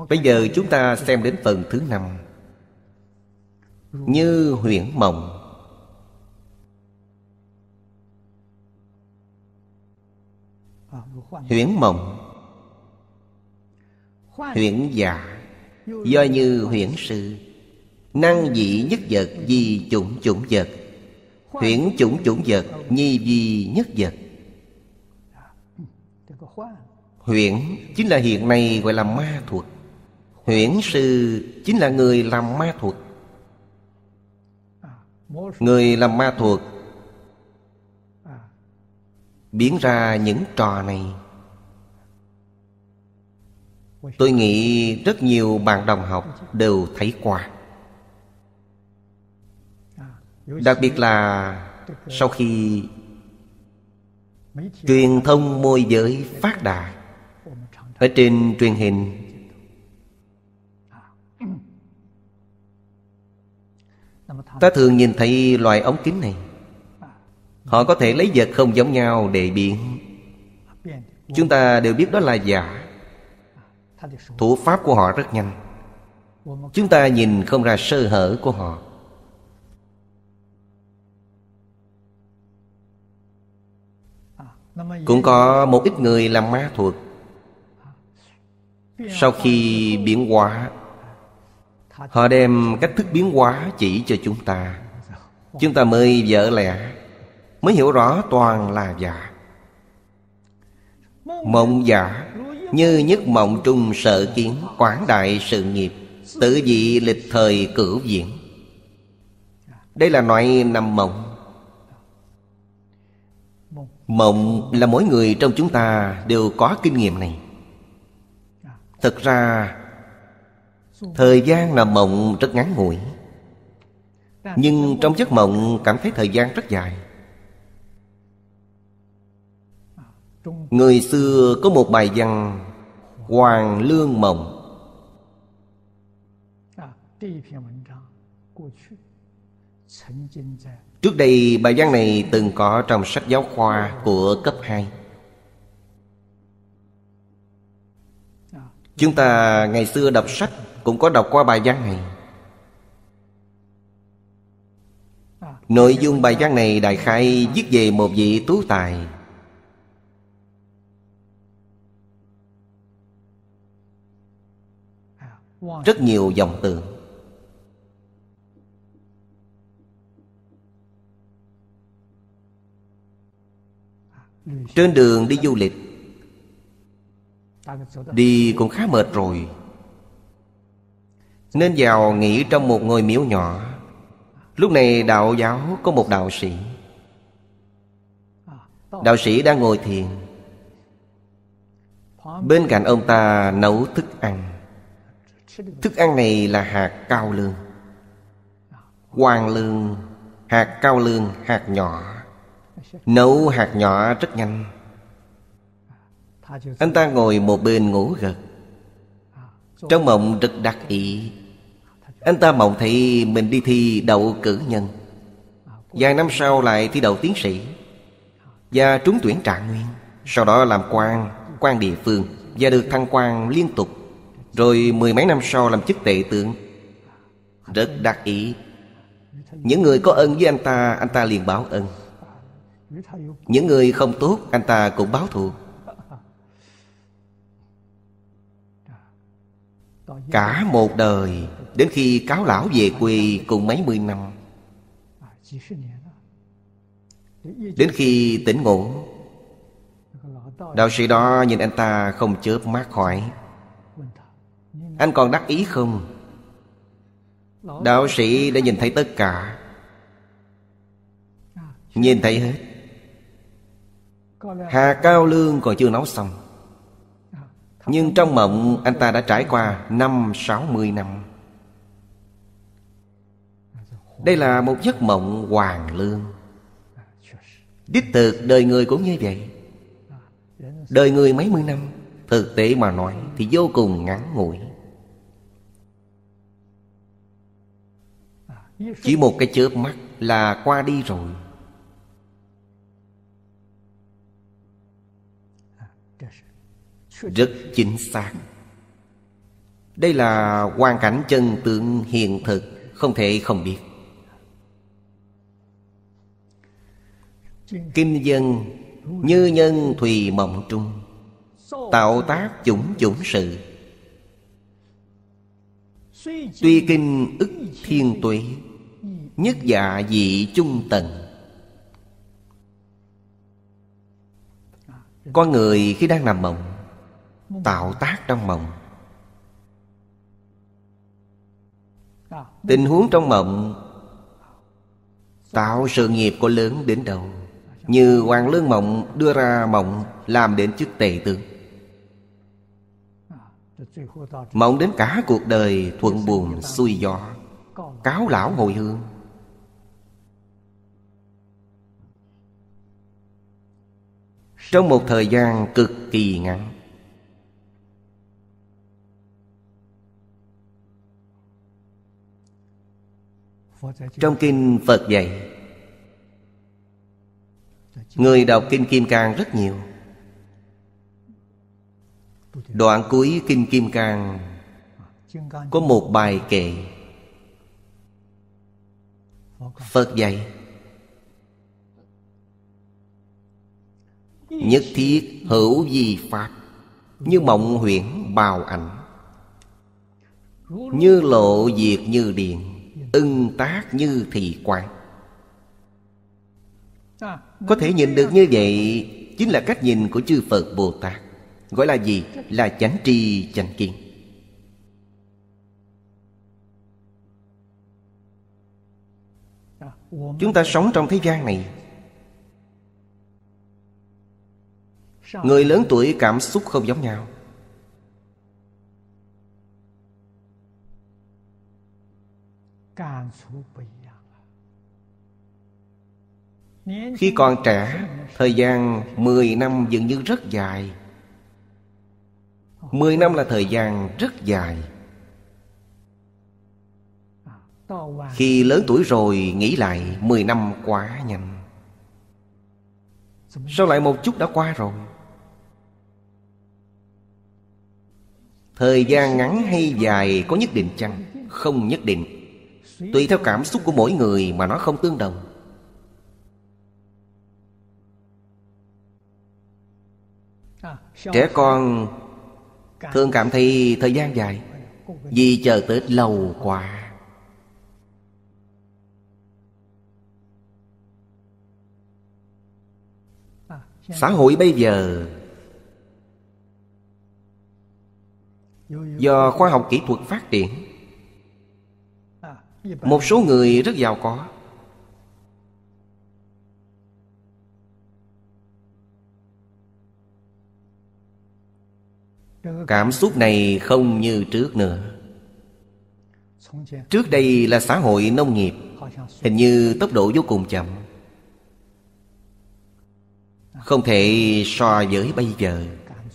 Bây giờ chúng ta xem đến phần thứ năm như huyễn mộng huyễn mộng huyễn giả do như huyễn sự năng dị nhất vật di chủng chủng vật huyễn chủng chủng vật nhi di nhất vật huyễn chính là hiện nay gọi là ma thuật huyễn sư chính là người làm ma thuật người làm ma thuật biến ra những trò này tôi nghĩ rất nhiều bạn đồng học đều thấy qua đặc biệt là sau khi truyền thông môi giới phát đạt ở trên truyền hình Ta thường nhìn thấy loại ống kính này Họ có thể lấy vật không giống nhau để biện Chúng ta đều biết đó là giả Thủ pháp của họ rất nhanh Chúng ta nhìn không ra sơ hở của họ Cũng có một ít người làm ma thuật Sau khi biến hóa Họ đem cách thức biến hóa chỉ cho chúng ta Chúng ta mới vợ lẽ Mới hiểu rõ toàn là giả Mộng giả Như nhất mộng trung sợ kiến Quảng đại sự nghiệp Tự dị lịch thời cửu diễn Đây là loại nằm mộng Mộng là mỗi người trong chúng ta đều có kinh nghiệm này Thật ra Thời gian nằm mộng rất ngắn ngủi Nhưng trong giấc mộng cảm thấy thời gian rất dài Người xưa có một bài văn Hoàng Lương Mộng Trước đây bài văn này từng có trong sách giáo khoa của cấp 2 Chúng ta ngày xưa đọc sách Cũng có đọc qua bài văn này Nội dung bài văn này đại khai viết về một vị tú tài Rất nhiều dòng từ Trên đường đi du lịch Đi cũng khá mệt rồi Nên vào nghỉ trong một ngôi miếu nhỏ Lúc này đạo giáo có một đạo sĩ Đạo sĩ đang ngồi thiền Bên cạnh ông ta nấu thức ăn Thức ăn này là hạt cao lương Hoàng lương Hạt cao lương, hạt nhỏ Nấu hạt nhỏ rất nhanh anh ta ngồi một bên ngủ gật Trong mộng rất đặc ý Anh ta mộng thấy mình đi thi đậu cử nhân Vài năm sau lại thi đậu tiến sĩ Và trúng tuyển trạng nguyên Sau đó làm quan quan địa phương Và được thăng quan liên tục Rồi mười mấy năm sau làm chức tệ tướng Rất đặc ý Những người có ơn với anh ta Anh ta liền báo ơn Những người không tốt Anh ta cũng báo thù Cả một đời Đến khi cáo lão về quê cùng mấy mươi năm Đến khi tỉnh ngủ Đạo sĩ đó nhìn anh ta không chớp mắt khỏi Anh còn đắc ý không? Đạo sĩ đã nhìn thấy tất cả Nhìn thấy hết Hà Cao Lương còn chưa nấu xong nhưng trong mộng anh ta đã trải qua năm sáu mươi năm Đây là một giấc mộng hoàng lương Đích thực đời người cũng như vậy Đời người mấy mươi năm Thực tế mà nói thì vô cùng ngắn ngủi Chỉ một cái chớp mắt là qua đi rồi rất chính xác đây là quan cảnh chân tượng hiện thực không thể không biết kinh dân như nhân thùy mộng trung tạo tác chủng chủng sự tuy kinh ức thiên tuế nhất dạ dị chung tầng con người khi đang nằm mộng tạo tác trong mộng tình huống trong mộng tạo sự nghiệp có lớn đến đâu như hoàng lương mộng đưa ra mộng làm đến chức tề tướng mộng đến cả cuộc đời thuận buồn xuôi gió cáo lão hồi hương trong một thời gian cực kỳ ngắn Trong kinh Phật dạy Người đọc kinh Kim Cang rất nhiều Đoạn cuối kinh Kim Cang Có một bài kệ Phật dạy Nhất thiết hữu di Pháp Như mộng huyễn bào ảnh Như lộ diệt như điện ưng tác như thị quan, à, có thể nhìn được như vậy chính là cách nhìn của chư phật bồ tát gọi là gì là chánh tri chánh kiến chúng ta sống trong thế gian này người lớn tuổi cảm xúc không giống nhau Khi còn trẻ Thời gian 10 năm dường như rất dài 10 năm là thời gian rất dài Khi lớn tuổi rồi nghĩ lại 10 năm quá nhanh Sao lại một chút đã qua rồi Thời gian ngắn hay dài có nhất định chăng? Không nhất định Tùy theo cảm xúc của mỗi người mà nó không tương đồng Trẻ con thường cảm thấy thời gian dài Vì chờ Tết lâu quá Xã hội bây giờ Do khoa học kỹ thuật phát triển một số người rất giàu có cảm xúc này không như trước nữa trước đây là xã hội nông nghiệp hình như tốc độ vô cùng chậm không thể so với bây giờ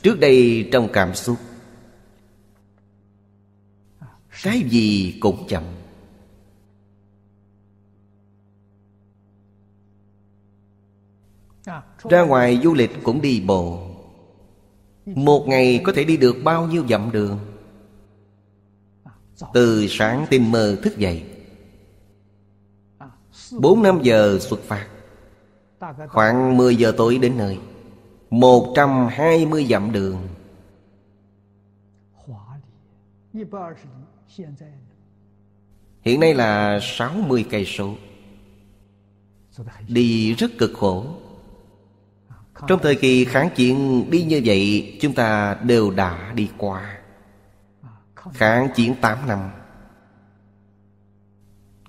trước đây trong cảm xúc cái gì cũng chậm Ra ngoài du lịch cũng đi bộ Một ngày có thể đi được bao nhiêu dặm đường Từ sáng tinh mơ thức dậy bốn năm giờ xuất phát Khoảng 10 giờ tối đến nơi 120 dặm đường Hiện nay là 60 cây số Đi rất cực khổ trong thời kỳ kháng chiến đi như vậy Chúng ta đều đã đi qua Kháng chiến 8 năm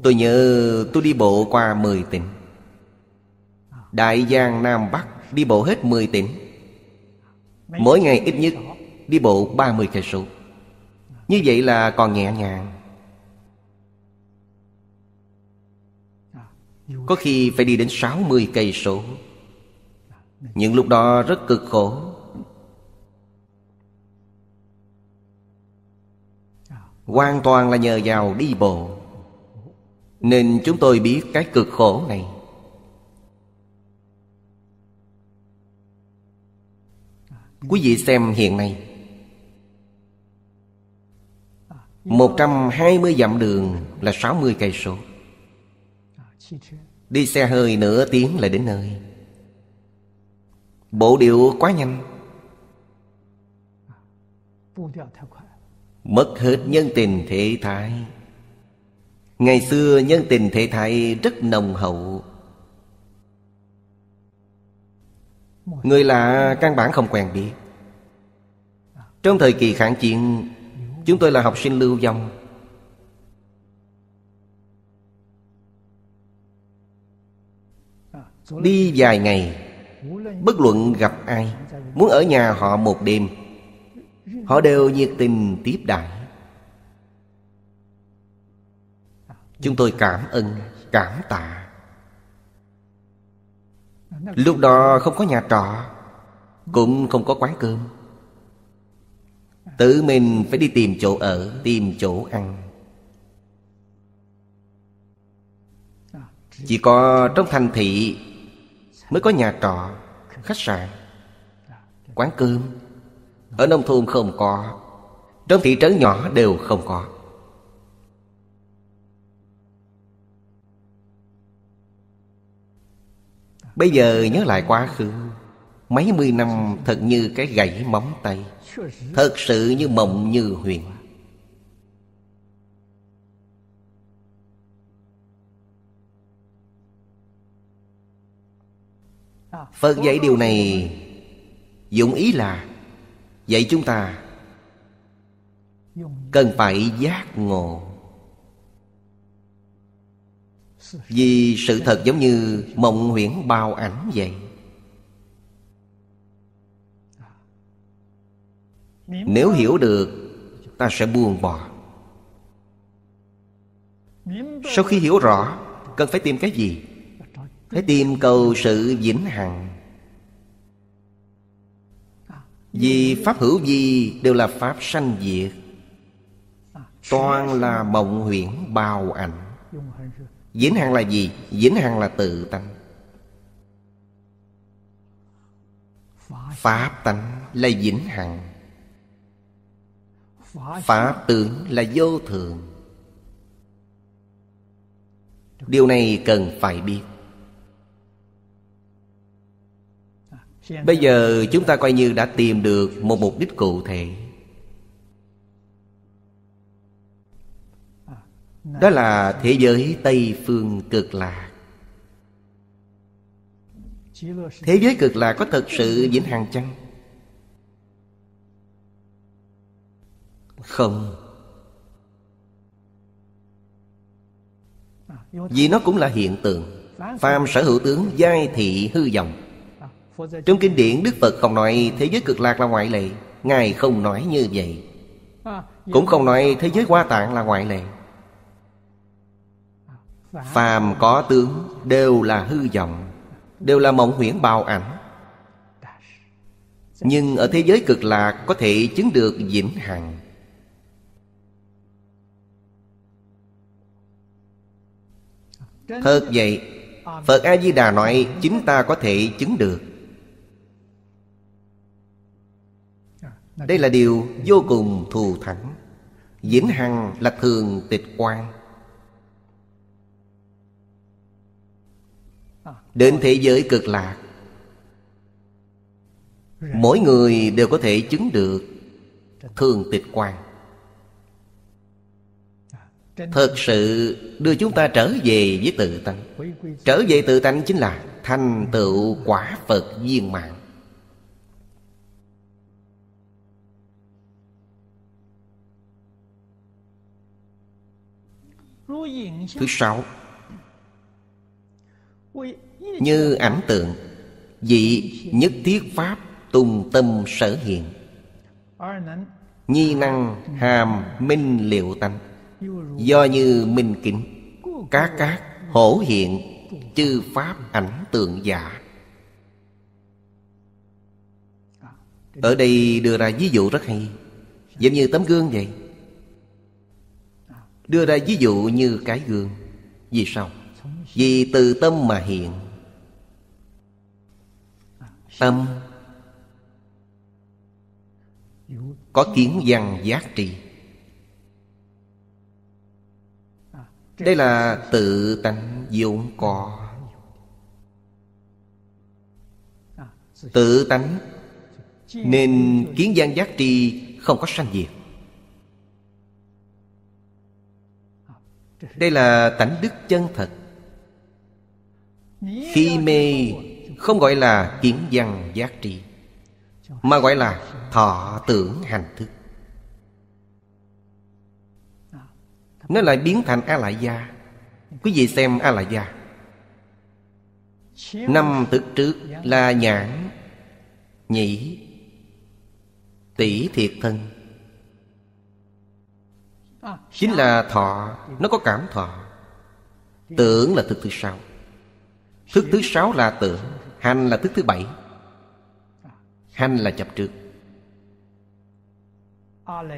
Tôi nhớ tôi đi bộ qua 10 tỉnh Đại Giang Nam Bắc đi bộ hết 10 tỉnh Mỗi ngày ít nhất đi bộ 30 cây số Như vậy là còn nhẹ nhàng Có khi phải đi đến 60 cây số những lúc đó rất cực khổ Hoàn toàn là nhờ vào đi bộ Nên chúng tôi biết cái cực khổ này Quý vị xem hiện nay 120 dặm đường là 60 cây số Đi xe hơi nửa tiếng là đến nơi Bộ điệu quá nhanh Mất hết nhân tình thể thái Ngày xưa nhân tình thể thái rất nồng hậu Người là căn bản không quen biết Trong thời kỳ kháng chiến Chúng tôi là học sinh lưu vong Đi vài ngày Bất luận gặp ai Muốn ở nhà họ một đêm Họ đều nhiệt tình tiếp đãi Chúng tôi cảm ơn Cảm tạ Lúc đó không có nhà trọ Cũng không có quán cơm Tự mình phải đi tìm chỗ ở Tìm chỗ ăn Chỉ có trong thành thị Mới có nhà trọ khách sạn quán cơm ở nông thôn không có trong thị trấn nhỏ đều không có bây giờ nhớ lại quá khứ mấy mươi năm thật như cái gãy móng tay thật sự như mộng như huyền Phật dạy điều này Dụng ý là Dạy chúng ta Cần phải giác ngộ Vì sự thật giống như mộng huyễn bao ảnh vậy Nếu hiểu được Ta sẽ buông bỏ Sau khi hiểu rõ Cần phải tìm cái gì phải tìm cầu sự vĩnh hằng Vì Pháp hữu gì đều là Pháp sanh diệt Toàn là mộng huyễn bào ảnh Vĩnh hằng là gì? Vĩnh hằng là tự tánh Pháp tánh là vĩnh hằng Pháp tướng là vô thường Điều này cần phải biết bây giờ chúng ta coi như đã tìm được một mục đích cụ thể đó là thế giới tây phương cực lạc thế giới cực lạc có thật sự vĩnh hằng chăng không vì nó cũng là hiện tượng phàm sở hữu tướng giai thị hư vọng trong kinh điển Đức Phật không nói thế giới cực lạc là ngoại lệ Ngài không nói như vậy Cũng không nói thế giới hoa tạng là ngoại lệ Phàm có tướng đều là hư vọng Đều là mộng huyễn bào ảnh Nhưng ở thế giới cực lạc có thể chứng được vĩnh hằng Thật vậy Phật A Di Đà nói Chính ta có thể chứng được Đây là điều vô cùng thù thắng Diễn hằng là thường tịch quan Đến thế giới cực lạc Mỗi người đều có thể chứng được Thường tịch quan Thật sự đưa chúng ta trở về với tự tánh Trở về tự tánh chính là Thành tựu quả Phật viên mạng Thứ sáu Như ảnh tượng Dị nhất thiết pháp Tùng tâm sở hiện Nhi năng hàm minh liệu tánh Do như minh kính Cá cát hổ hiện Chư pháp ảnh tượng giả Ở đây đưa ra ví dụ rất hay Giống như tấm gương vậy đưa ra ví dụ như cái gương vì sao vì từ tâm mà hiện tâm có kiến văn giác trị đây là tự tánh vốn có tự tánh nên kiến gian giác tri không có sanh diệt đây là tánh đức chân thật khi mê không gọi là kiến văn giác trị mà gọi là thọ tưởng hành thức nó lại biến thành a lại gia quý vị xem a lại gia năm tức trước là nhãn nhĩ tỷ thiệt thân chính là thọ nó có cảm thọ tưởng là thức thứ sáu thức thứ sáu là tưởng hành là thức thứ bảy hành là chập trước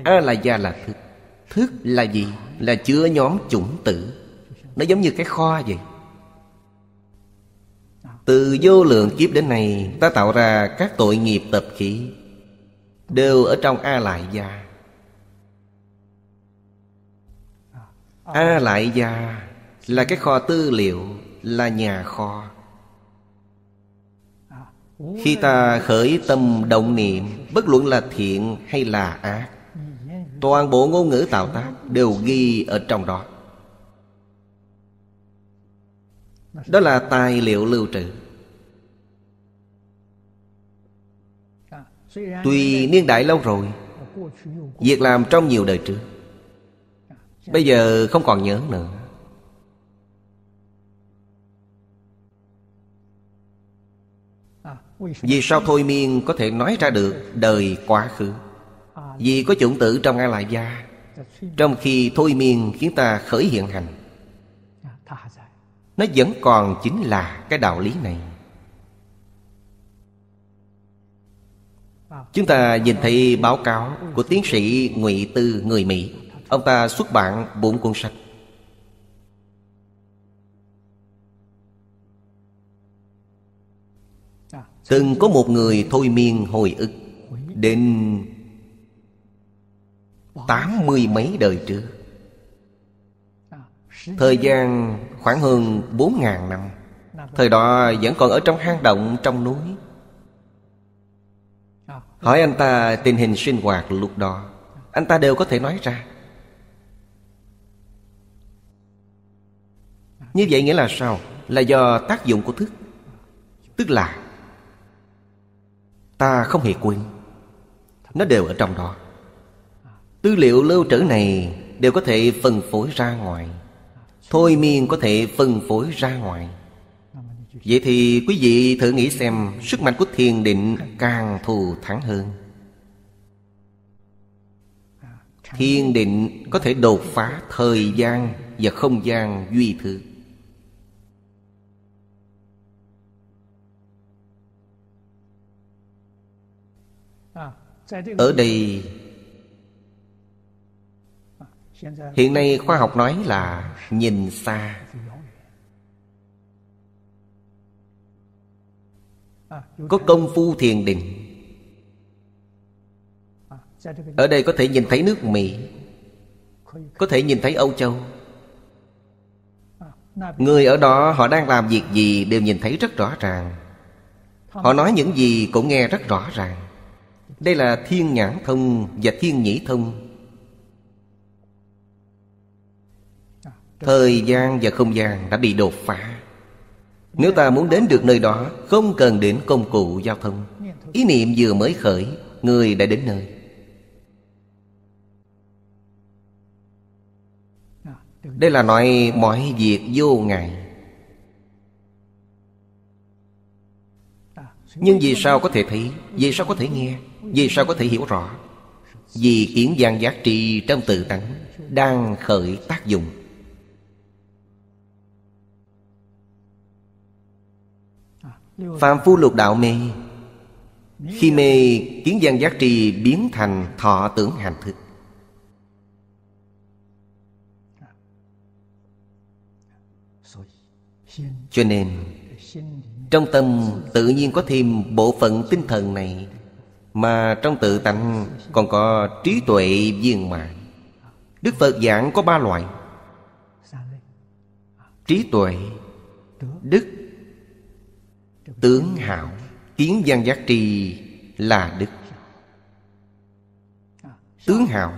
a là gia là thức thức là gì là chứa nhóm chủng tử nó giống như cái kho vậy từ vô lượng kiếp đến nay Ta tạo ra các tội nghiệp tập khí Đều ở trong A Lại Gia a lại gia là cái kho tư liệu là nhà kho khi ta khởi tâm động niệm bất luận là thiện hay là ác toàn bộ ngôn ngữ tạo tác đều ghi ở trong đó đó là tài liệu lưu trữ tuy niên đại lâu rồi việc làm trong nhiều đời trước Bây giờ không còn nhớ nữa Vì sao thôi miên có thể nói ra được đời quá khứ Vì có chủng tử trong A Lại Gia Trong khi thôi miên khiến ta khởi hiện hành Nó vẫn còn chính là cái đạo lý này Chúng ta nhìn thấy báo cáo của tiến sĩ Ngụy Tư người Mỹ Ông ta xuất bản bốn cuốn sách Từng có một người thôi miên hồi ức Đến Tám mươi mấy đời trước Thời gian khoảng hơn bốn ngàn năm Thời đó vẫn còn ở trong hang động trong núi Hỏi anh ta tình hình sinh hoạt lúc đó Anh ta đều có thể nói ra Như vậy nghĩa là sao? Là do tác dụng của thức Tức là Ta không hề quên Nó đều ở trong đó Tư liệu lưu trữ này Đều có thể phân phối ra ngoài Thôi miên có thể phân phối ra ngoài Vậy thì quý vị thử nghĩ xem Sức mạnh của thiền định càng thù thắng hơn Thiên định có thể đột phá thời gian và không gian duy thực ở đây à, hiện nay khoa học nói là nhìn xa à, có công phu thiền định à, ở đây có thể nhìn thấy nước mỹ có thể nhìn thấy âu châu người ở đó họ đang làm việc gì đều nhìn thấy rất rõ ràng họ nói những gì cũng nghe rất rõ ràng đây là thiên nhãn thông và thiên nhĩ thông Thời gian và không gian đã bị đột phá Nếu ta muốn đến được nơi đó Không cần đến công cụ giao thông Ý niệm vừa mới khởi Người đã đến nơi Đây là nói mọi việc vô ngại Nhưng vì sao có thể thấy Vì sao có thể nghe Vì sao có thể hiểu rõ Vì kiến gian giác trị trong tự tánh Đang khởi tác dụng Phạm phu lục đạo mê Khi mê kiến gian giác trì biến thành thọ tưởng hành thức Cho nên trong tâm tự nhiên có thêm bộ phận tinh thần này Mà trong tự tánh còn có trí tuệ viên mạng Đức Phật giảng có ba loại Trí tuệ Đức Tướng hạo Kiến văn giác trì là đức Tướng hạo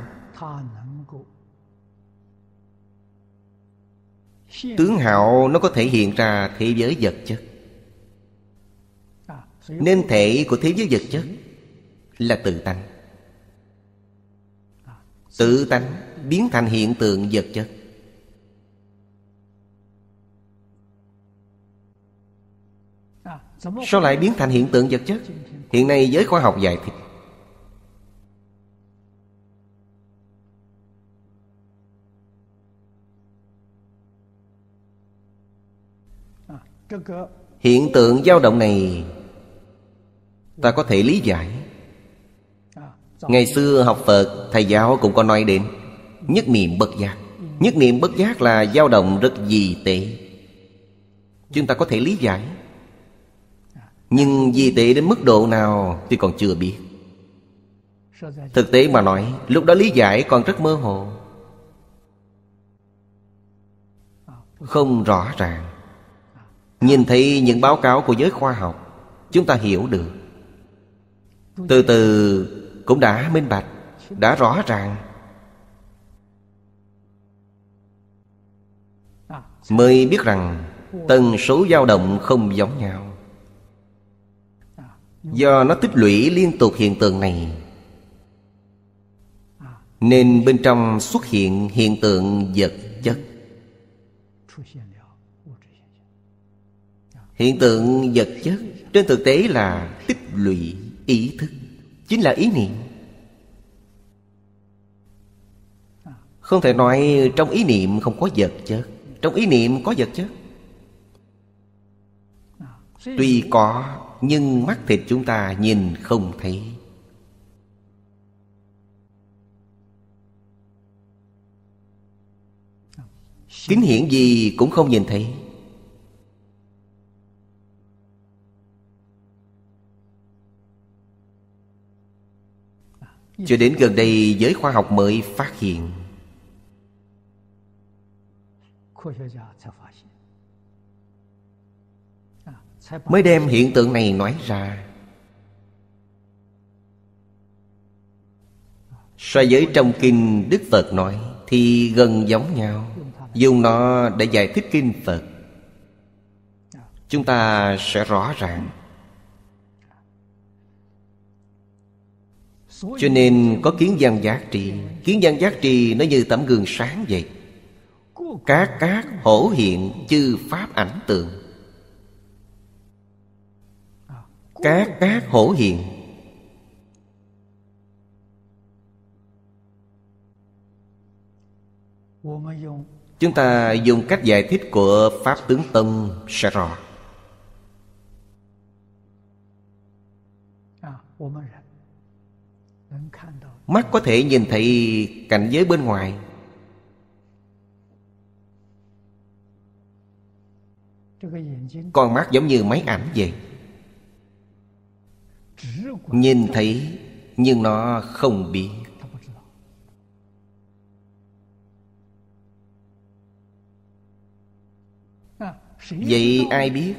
Tướng hạo nó có thể hiện ra thế giới vật chất nên thể của thế giới vật chất là tự tánh tự tánh biến thành hiện tượng vật chất Sao lại biến thành hiện tượng vật chất Hiện nay giới khoa học giải thích Hiện tượng dao động này ta có thể lý giải ngày xưa học phật thầy giáo cũng có nói đến nhất niệm bất giác nhất niệm bất giác là dao động rất dị tệ chúng ta có thể lý giải nhưng dị tệ đến mức độ nào thì còn chưa biết Thực tế mà nói Lúc đó lý giải còn rất mơ hồ Không rõ ràng Nhìn thấy những báo cáo của giới khoa học Chúng ta hiểu được từ từ cũng đã minh bạch đã rõ ràng mới biết rằng tần số dao động không giống nhau do nó tích lũy liên tục hiện tượng này nên bên trong xuất hiện hiện tượng vật chất hiện tượng vật chất trên thực tế là tích lũy ý thức chính là ý niệm không thể nói trong ý niệm không có vật chất trong ý niệm có vật chất tuy có nhưng mắt thịt chúng ta nhìn không thấy kính hiển gì cũng không nhìn thấy Cho đến gần đây giới khoa học mới phát hiện Mới đem hiện tượng này nói ra So với trong kinh Đức Phật nói Thì gần giống nhau Dùng nó để giải thích kinh Phật Chúng ta sẽ rõ ràng Cho nên có kiến văn giác trì Kiến văn giác trì nó như tấm gương sáng vậy Các các hổ hiện chư pháp ảnh tượng Các các hổ hiện Chúng ta dùng cách giải thích của Pháp Tướng Tông sẽ rõ mắt có thể nhìn thấy cảnh giới bên ngoài con mắt giống như máy ảnh vậy nhìn thấy nhưng nó không biết vậy ai biết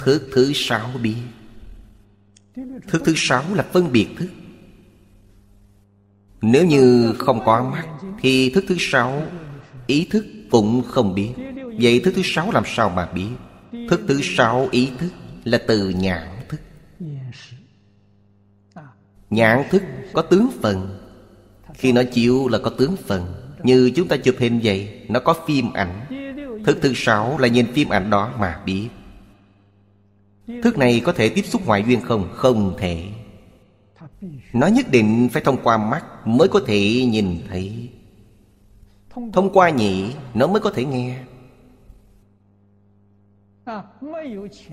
thứ thứ sáu biết Thức thứ sáu là phân biệt thức Nếu như không có mắt Thì thức thứ sáu Ý thức cũng không biết Vậy thức thứ sáu làm sao mà biết Thức thứ sáu ý thức Là từ nhãn thức Nhãn thức có tướng phần Khi nó chịu là có tướng phần Như chúng ta chụp hình vậy Nó có phim ảnh Thức thứ sáu là nhìn phim ảnh đó mà biết Thước này có thể tiếp xúc ngoại duyên không? Không thể Nó nhất định phải thông qua mắt mới có thể nhìn thấy Thông qua nhị nó mới có thể nghe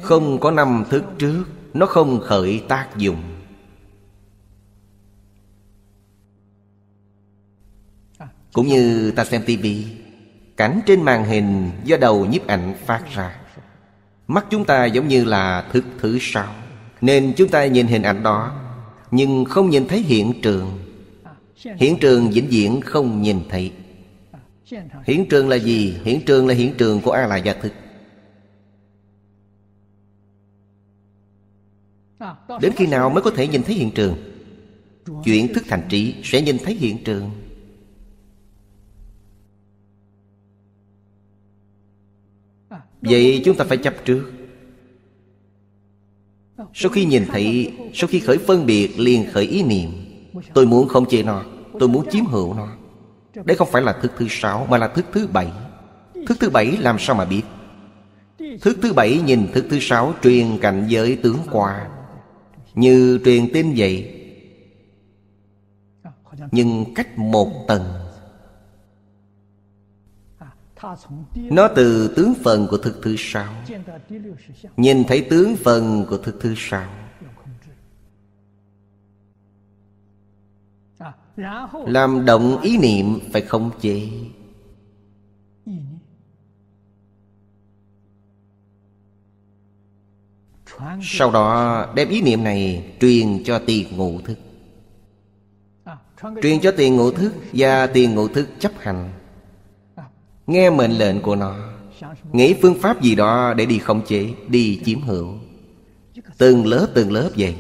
Không có năm thức trước Nó không khởi tác dụng Cũng như ta xem tivi Cảnh trên màn hình do đầu nhiếp ảnh phát ra Mắt chúng ta giống như là thực thứ sáu Nên chúng ta nhìn hình ảnh đó Nhưng không nhìn thấy hiện trường Hiện trường vĩnh viễn không nhìn thấy Hiện trường là gì? Hiện trường là hiện trường của A-la gia thực Đến khi nào mới có thể nhìn thấy hiện trường? chuyển thức thành trí sẽ nhìn thấy hiện trường vậy chúng ta phải chấp trước sau khi nhìn thấy sau khi khởi phân biệt liền khởi ý niệm tôi muốn không chế nó tôi muốn chiếm hữu nó đây không phải là thức thứ sáu mà là thức thứ bảy thức thứ bảy làm sao mà biết thức thứ bảy nhìn thức thứ sáu truyền cảnh giới tướng qua như truyền tin vậy nhưng cách một tầng nó từ tướng phần của thực thứ sáu Nhìn thấy tướng phần của thực thứ sáu Làm động ý niệm phải không chế Sau đó đem ý niệm này truyền cho tiền ngộ thức Truyền cho tiền ngộ thức và tiền ngộ thức chấp hành nghe mệnh lệnh của nó nghĩ phương pháp gì đó để đi khống chế đi chiếm hữu từng lớp từng lớp vậy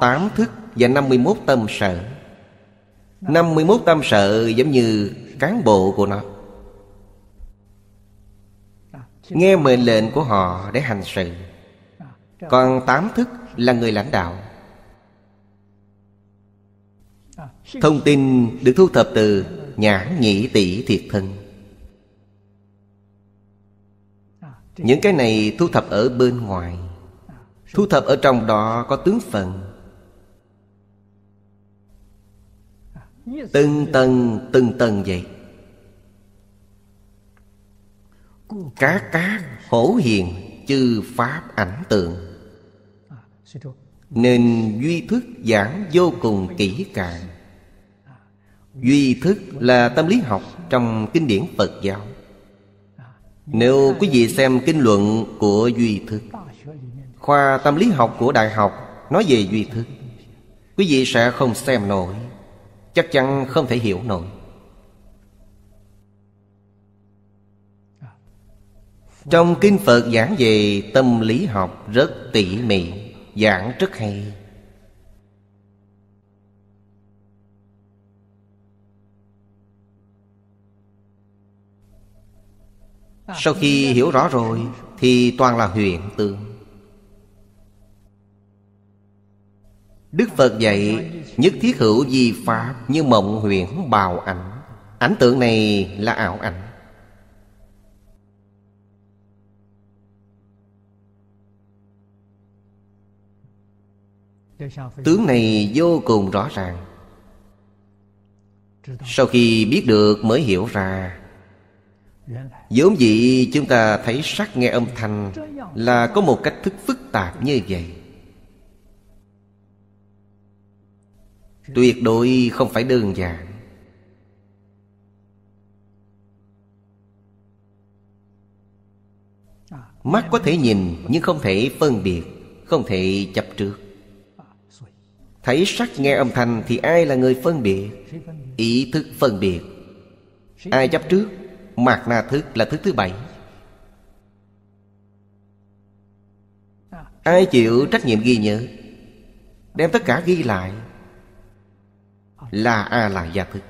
tám thức và năm mươi 51 tâm sở 51 tâm sở giống như cán bộ của nó Nghe mệnh lệnh của họ để hành sự Còn tám thức là người lãnh đạo Thông tin được thu thập từ nhãn nhĩ tỷ thiệt thân những cái này thu thập ở bên ngoài thu thập ở trong đó có tướng phần từng tầng từng tầng vậy cá cá hổ hiền chư pháp ảnh tượng nên duy thức giảng vô cùng kỹ càng Duy thức là tâm lý học trong kinh điển Phật giáo Nếu quý vị xem kinh luận của Duy thức Khoa tâm lý học của đại học nói về Duy thức Quý vị sẽ không xem nổi Chắc chắn không thể hiểu nổi Trong kinh Phật giảng về tâm lý học rất tỉ mỉ Giảng rất hay Sau khi hiểu rõ rồi Thì toàn là huyện tượng Đức Phật dạy Nhất thiết hữu di pháp Như mộng huyện bào ảnh Ảnh tượng này là ảo ảnh Tướng này vô cùng rõ ràng Sau khi biết được mới hiểu ra vốn dĩ chúng ta thấy sắc nghe âm thanh là có một cách thức phức tạp như vậy tuyệt đối không phải đơn giản mắt có thể nhìn nhưng không thể phân biệt không thể chấp trước thấy sắc nghe âm thanh thì ai là người phân biệt ý thức phân biệt ai chấp trước mạt na thức là thức thứ bảy à. ai chịu trách nhiệm ghi nhớ đem tất cả ghi lại là a là gia thức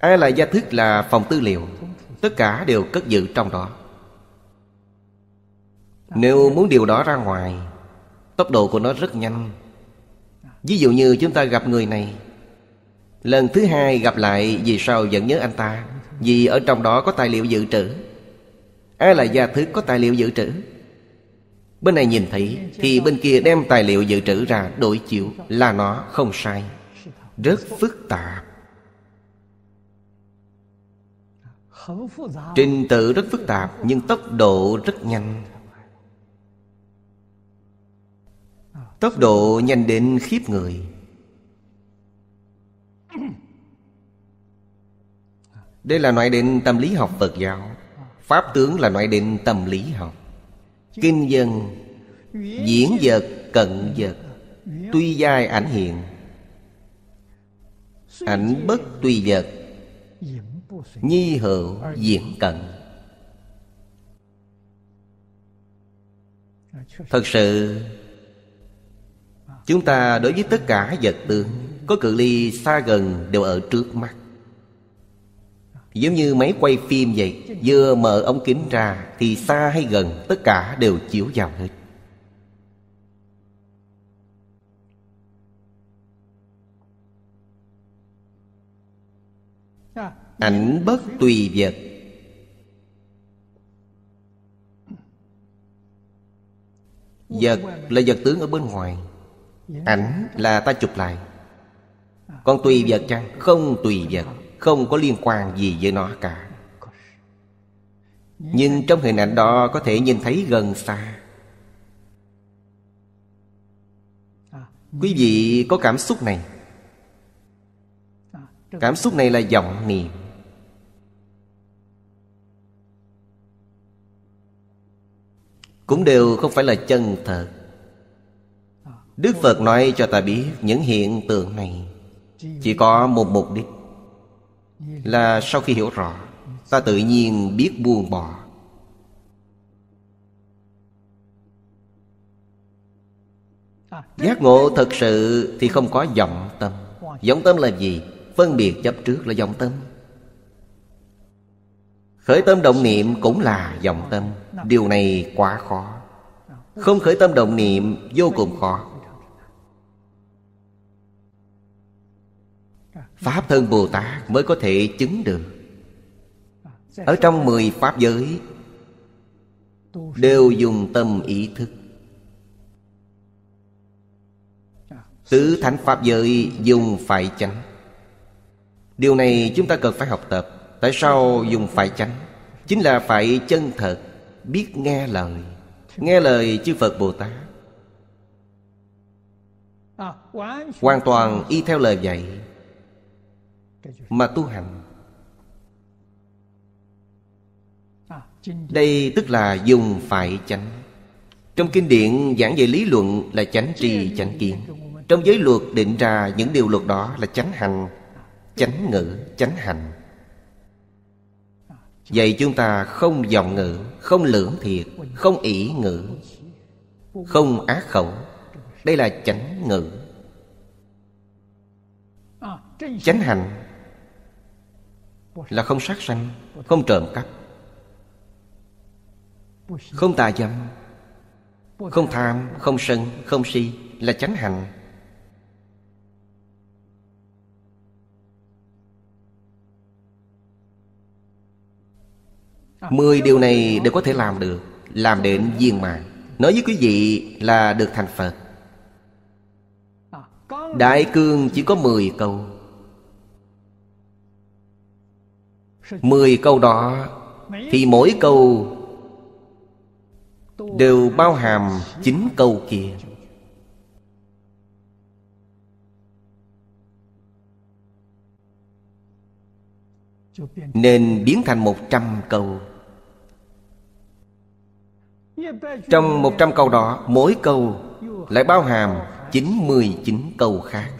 a là gia thức là phòng tư liệu tất cả đều cất giữ trong đó à. nếu muốn điều đó ra ngoài tốc độ của nó rất nhanh à. ví dụ như chúng ta gặp người này lần thứ hai gặp lại vì sao vẫn nhớ anh ta vì ở trong đó có tài liệu dự trữ Ai là gia thức có tài liệu dự trữ Bên này nhìn thấy Thì bên kia đem tài liệu dự trữ ra đổi chiếu Là nó không sai Rất phức tạp Trình tự rất phức tạp Nhưng tốc độ rất nhanh Tốc độ nhanh đến khiếp người Đây là nói định tâm lý học Phật giáo Pháp tướng là nói định tâm lý học Kinh dân Diễn vật cận vật Tuy giai ảnh hiện Ảnh bất tùy vật Nhi hữu diện cận Thật sự Chúng ta đối với tất cả vật tướng Có cự ly xa gần đều ở trước mắt Giống như máy quay phim vậy Vừa mở ống kính ra Thì xa hay gần tất cả đều chiếu vào hết Ảnh bất tùy vật Vật là vật tướng ở bên ngoài Ảnh là ta chụp lại Còn tùy vật chăng? Không tùy vật không có liên quan gì với nó cả nhưng trong hình ảnh đó có thể nhìn thấy gần xa quý vị có cảm xúc này cảm xúc này là vọng niệm cũng đều không phải là chân thật đức phật nói cho ta biết những hiện tượng này chỉ có một mục đích là sau khi hiểu rõ ta tự nhiên biết buông bỏ giác ngộ thực sự thì không có vọng tâm vọng tâm là gì phân biệt chấp trước là vọng tâm khởi tâm động niệm cũng là vọng tâm điều này quá khó không khởi tâm động niệm vô cùng khó Pháp thân Bồ Tát mới có thể chứng được Ở trong mười Pháp giới Đều dùng tâm ý thức Tứ Thánh Pháp giới dùng phải chánh Điều này chúng ta cần phải học tập Tại sao dùng phải chánh Chính là phải chân thật Biết nghe lời Nghe lời chư Phật Bồ Tát Hoàn toàn y theo lời dạy mà tu hành đây tức là dùng phải chánh trong kinh điển giảng về lý luận là chánh trì chánh kiến trong giới luật định ra những điều luật đó là chánh hành chánh ngữ chánh hành vậy chúng ta không dòng ngữ không lưỡng thiệt không ỷ ngữ không ác khẩu đây là chánh ngữ chánh hành là không sát sanh không trộm cắp không tà dâm không tham không sân không si là chánh hạnh mười điều này đều có thể làm được làm đến viên mạng nói với quý vị là được thành phật đại cương chỉ có mười câu Mười câu đó Thì mỗi câu Đều bao hàm chín câu kia Nên biến thành một trăm câu Trong một trăm câu đó Mỗi câu lại bao hàm 99 câu khác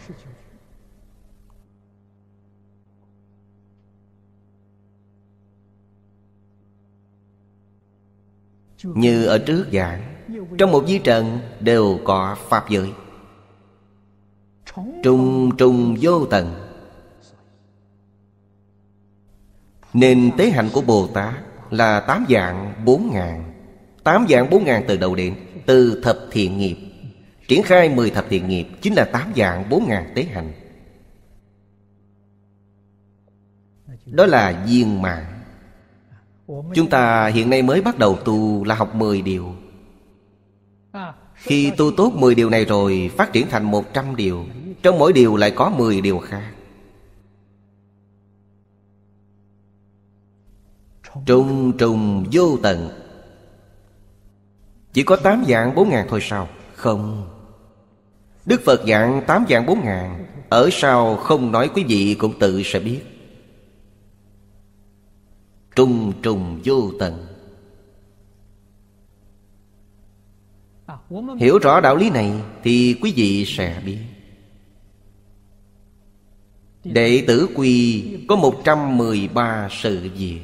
Như ở trước giảng Trong một di trận đều có Pháp giới Trung trung vô tận Nên tế hạnh của Bồ Tát là tám dạng bốn ngàn Tám dạng bốn ngàn từ đầu điện Từ thập thiện nghiệp Triển khai mười thập thiện nghiệp Chính là tám dạng bốn ngàn tế hạnh Đó là viên mạng Chúng ta hiện nay mới bắt đầu tu là học 10 điều à, Khi tu tốt 10 điều này rồi Phát triển thành 100 điều Trong mỗi điều lại có 10 điều khác Trùng trùng vô tận Chỉ có 8 dạng 4 ngàn thôi sao Không Đức Phật dạng 8 dạng 4 ngàn Ở sao không nói quý vị cũng tự sẽ biết trùng trùng vô tận hiểu rõ đạo lý này thì quý vị sẽ biết đệ tử quy có một trăm mười ba sự việc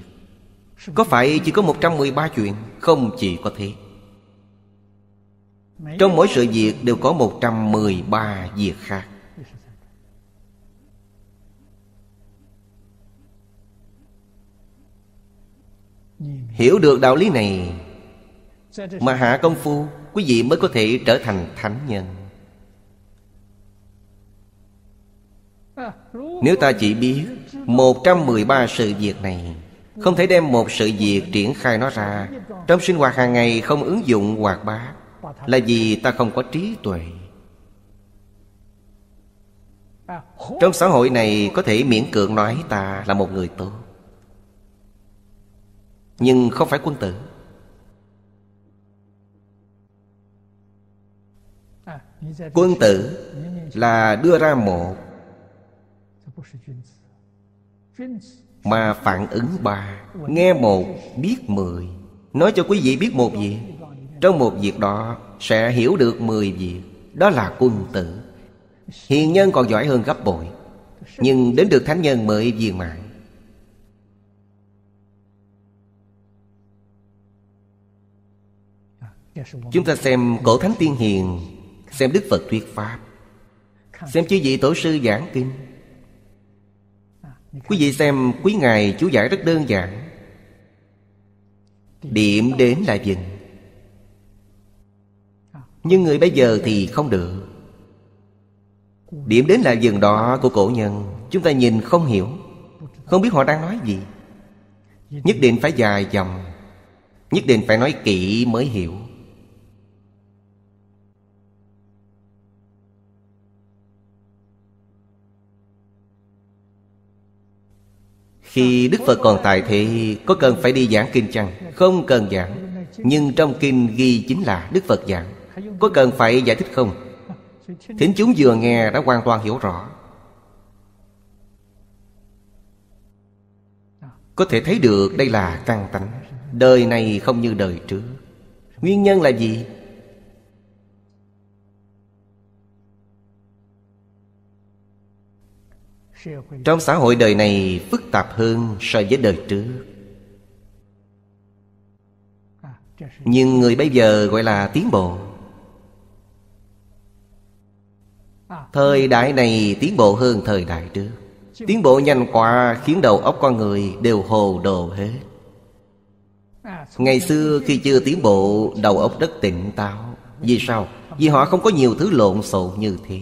có phải chỉ có một trăm mười ba chuyện Không chỉ có thế Trong mỗi sự việc đều có một trăm mười ba việc khác Hiểu được đạo lý này Mà hạ công phu Quý vị mới có thể trở thành thánh nhân Nếu ta chỉ biết 113 sự việc này Không thể đem một sự việc triển khai nó ra Trong sinh hoạt hàng ngày không ứng dụng hoạt bát Là vì ta không có trí tuệ Trong xã hội này có thể miễn cưỡng nói ta là một người tốt nhưng không phải quân tử quân tử là đưa ra một mà phản ứng ba nghe một biết mười nói cho quý vị biết một việc trong một việc đó sẽ hiểu được mười việc đó là quân tử hiền nhân còn giỏi hơn gấp bội nhưng đến được thánh nhân mới viên mãn Chúng ta xem cổ thánh tiên hiền Xem Đức Phật thuyết Pháp Xem chư vị tổ sư giảng kinh Quý vị xem quý ngài chú giải rất đơn giản Điểm đến là dừng Nhưng người bây giờ thì không được Điểm đến là dừng đó của cổ nhân Chúng ta nhìn không hiểu Không biết họ đang nói gì Nhất định phải dài dòng Nhất định phải nói kỹ mới hiểu Khi Đức Phật còn tại thì Có cần phải đi giảng kinh chăng? Không cần giảng Nhưng trong kinh ghi chính là Đức Phật giảng Có cần phải giải thích không? Thính chúng vừa nghe đã hoàn toàn hiểu rõ Có thể thấy được đây là căn tánh Đời này không như đời trước Nguyên nhân là gì? trong xã hội đời này phức tạp hơn so với đời trước nhưng người bây giờ gọi là tiến bộ thời đại này tiến bộ hơn thời đại trước tiến bộ nhanh quá khiến đầu óc con người đều hồ đồ hết ngày xưa khi chưa tiến bộ đầu óc rất tỉnh táo vì sao vì họ không có nhiều thứ lộn xộn như thế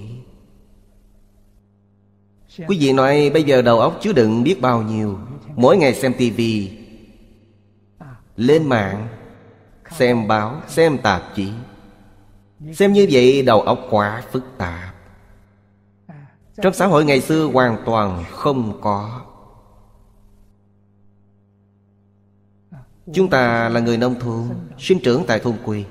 Quý vị nói bây giờ đầu óc chứa đựng biết bao nhiêu Mỗi ngày xem tivi Lên mạng Xem báo, xem tạp chí Xem như vậy đầu óc quá phức tạp Trong xã hội ngày xưa hoàn toàn không có Chúng ta là người nông thôn Sinh trưởng tại thôn quê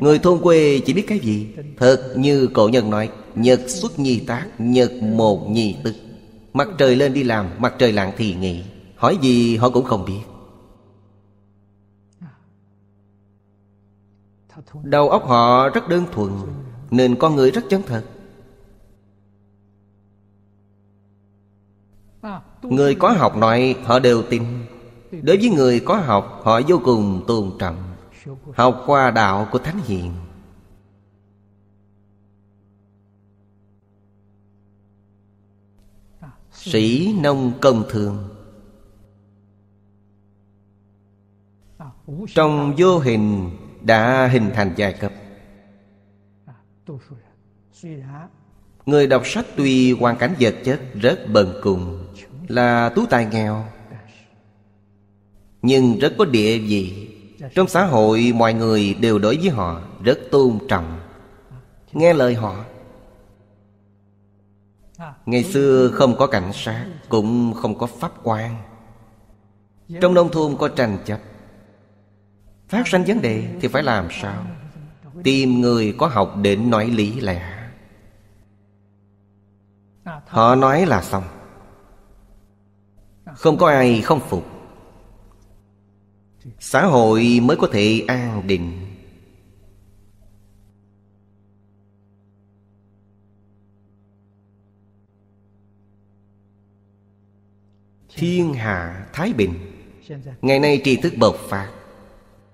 Người thôn quê chỉ biết cái gì Thật như cổ nhân nói Nhật xuất nhi tác Nhật một nhi tức Mặt trời lên đi làm Mặt trời lặn thì nghỉ Hỏi gì họ cũng không biết Đầu óc họ rất đơn thuần Nên con người rất chân thật Người có học nói họ đều tin Đối với người có học họ vô cùng tôn trọng Học qua đạo của Thánh Hiền Sĩ nông công thường Trong vô hình đã hình thành giai cấp Người đọc sách tuy hoàn cảnh vật chất rất bần cùng Là tú tài nghèo Nhưng rất có địa vị trong xã hội mọi người đều đối với họ Rất tôn trọng Nghe lời họ Ngày xưa không có cảnh sát Cũng không có pháp quan Trong nông thôn có tranh chấp Phát sinh vấn đề thì phải làm sao Tìm người có học đến nói lý lẽ Họ nói là xong Không có ai không phục xã hội mới có thể an định thiên hạ thái bình ngày nay tri thức bộc phát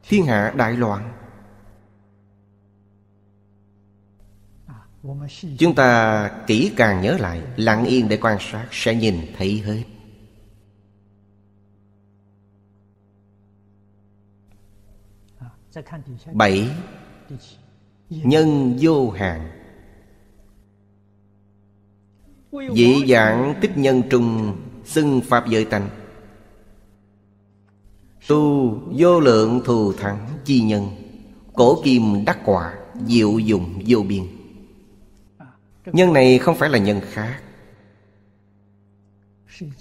thiên hạ đại loạn chúng ta kỹ càng nhớ lại lặng yên để quan sát sẽ nhìn thấy hết bảy Nhân vô hạn Dị dạng tích nhân trung Xưng Pháp giới tánh Tu vô lượng thù thắng chi nhân Cổ kim đắc quả Diệu dụng vô biên Nhân này không phải là nhân khác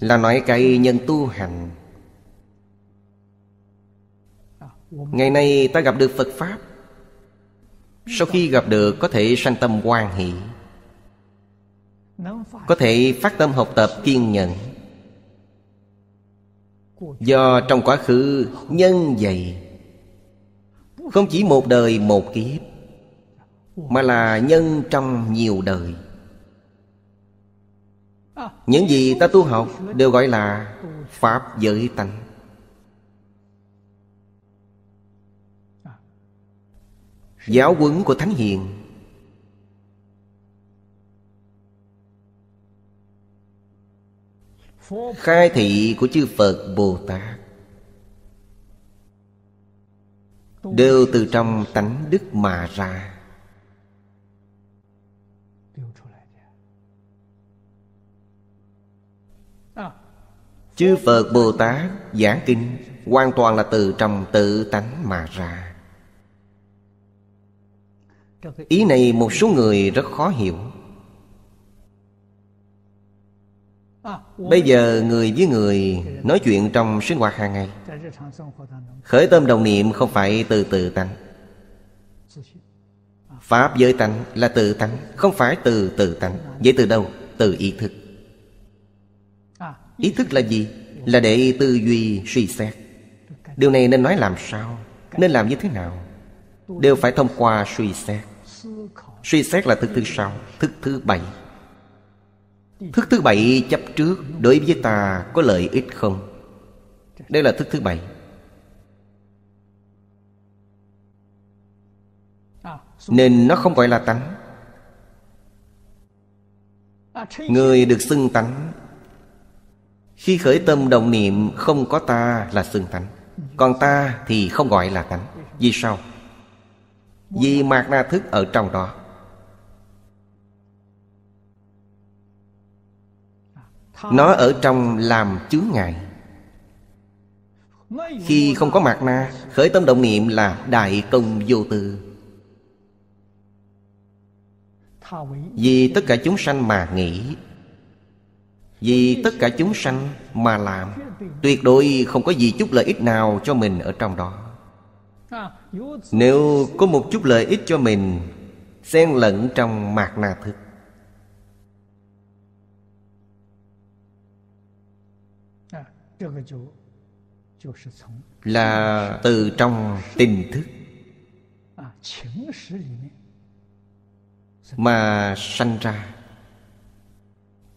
Là nói cái nhân tu hành ngày nay ta gặp được phật pháp sau khi gặp được có thể sanh tâm quan hỷ có thể phát tâm học tập kiên nhẫn do trong quá khứ nhân dày không chỉ một đời một kiếp mà là nhân trong nhiều đời những gì ta tu học đều gọi là pháp giới tánh Giáo huấn của Thánh Hiền Khai thị của chư Phật Bồ Tát Đều từ trong tánh đức mà ra Chư Phật Bồ Tát giảng kinh Hoàn toàn là từ trong tự tánh mà ra ý này một số người rất khó hiểu bây giờ người với người nói chuyện trong sinh hoạt hàng ngày khởi tâm đồng niệm không phải từ từ tánh pháp giới tánh là từ tánh không phải từ từ tánh vậy từ đâu từ ý thức ý thức là gì là để tư duy suy xét điều này nên nói làm sao nên làm như thế nào đều phải thông qua suy xét Suy xét là thức thứ sáu Thức thứ bảy Thức thứ bảy chấp trước Đối với ta có lợi ích không Đây là thức thứ bảy Nên nó không gọi là tánh Người được xưng tánh Khi khởi tâm đồng niệm Không có ta là xưng tánh Còn ta thì không gọi là tánh Vì sao? Vì mạt na thức ở trong đó Nó ở trong làm chướng ngại Khi không có mạt na Khởi tâm động niệm là đại công vô tư Vì tất cả chúng sanh mà nghĩ Vì tất cả chúng sanh mà làm Tuyệt đối không có gì chút lợi ích nào cho mình ở trong đó Nếu có một chút lợi ích cho mình Xen lẫn trong mạt na thức là từ trong tình thức mà sanh ra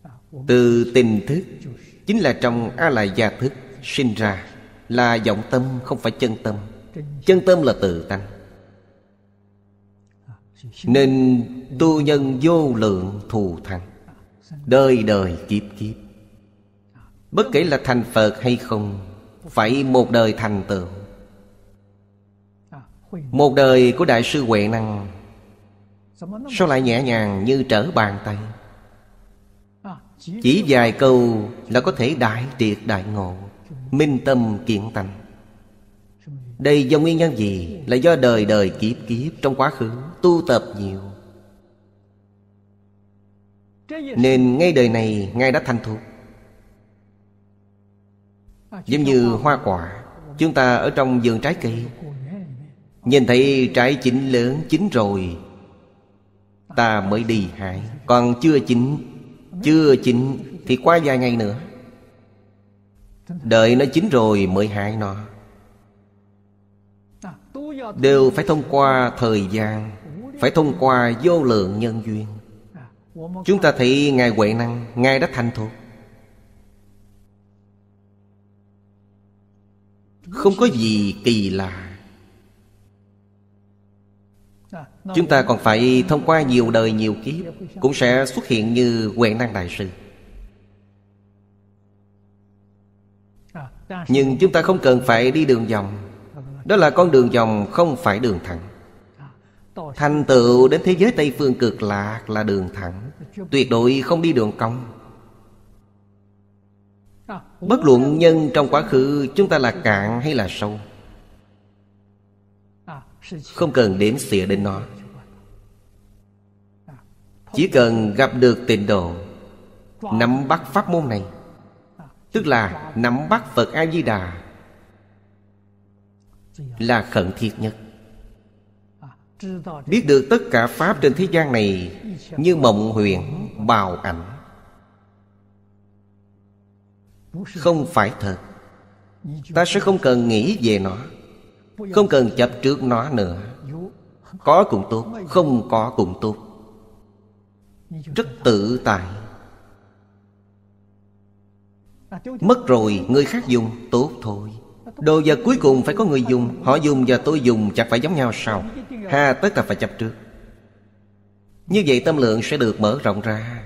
à, từ tình thức chính là trong a la gia thức sinh ra là vọng tâm không phải chân tâm chân tâm là tự à, tánh nên tu nhân vô lượng thù thắng à, đời đời kiếp kiếp Bất kể là thành Phật hay không Phải một đời thành tựu Một đời của Đại sư Huệ Năng Sao lại nhẹ nhàng như trở bàn tay Chỉ vài câu là có thể đại triệt đại ngộ Minh tâm kiện tành Đây do nguyên nhân gì Là do đời đời kiếp kiếp Trong quá khứ tu tập nhiều Nên ngay đời này Ngài đã thành thục Giống như hoa quả Chúng ta ở trong vườn trái cây Nhìn thấy trái chín lớn chín rồi Ta mới đi hại Còn chưa chín Chưa chín thì qua vài ngày nữa Đợi nó chín rồi mới hại nó Đều phải thông qua thời gian Phải thông qua vô lượng nhân duyên Chúng ta thấy Ngài Huệ Năng Ngài đã thành thuộc không có gì kỳ lạ chúng ta còn phải thông qua nhiều đời nhiều kiếp cũng sẽ xuất hiện như Quyền năng đại sư nhưng chúng ta không cần phải đi đường vòng đó là con đường vòng không phải đường thẳng thành tựu đến thế giới tây phương cực lạc là đường thẳng tuyệt đối không đi đường cong Bất luận nhân trong quá khứ Chúng ta là cạn hay là sâu Không cần đếm xỉa đến nó Chỉ cần gặp được tịnh độ Nắm bắt pháp môn này Tức là nắm bắt Phật A-di-đà Là khẩn thiết nhất Biết được tất cả Pháp trên thế gian này Như mộng huyền, bào ảnh không phải thật ta sẽ không cần nghĩ về nó không cần chấp trước nó nữa có cũng tốt không có cũng tốt rất tự tại mất rồi người khác dùng tốt thôi đồ vật cuối cùng phải có người dùng họ dùng và tôi dùng chắc phải giống nhau sao ha tất cả phải chấp trước như vậy tâm lượng sẽ được mở rộng ra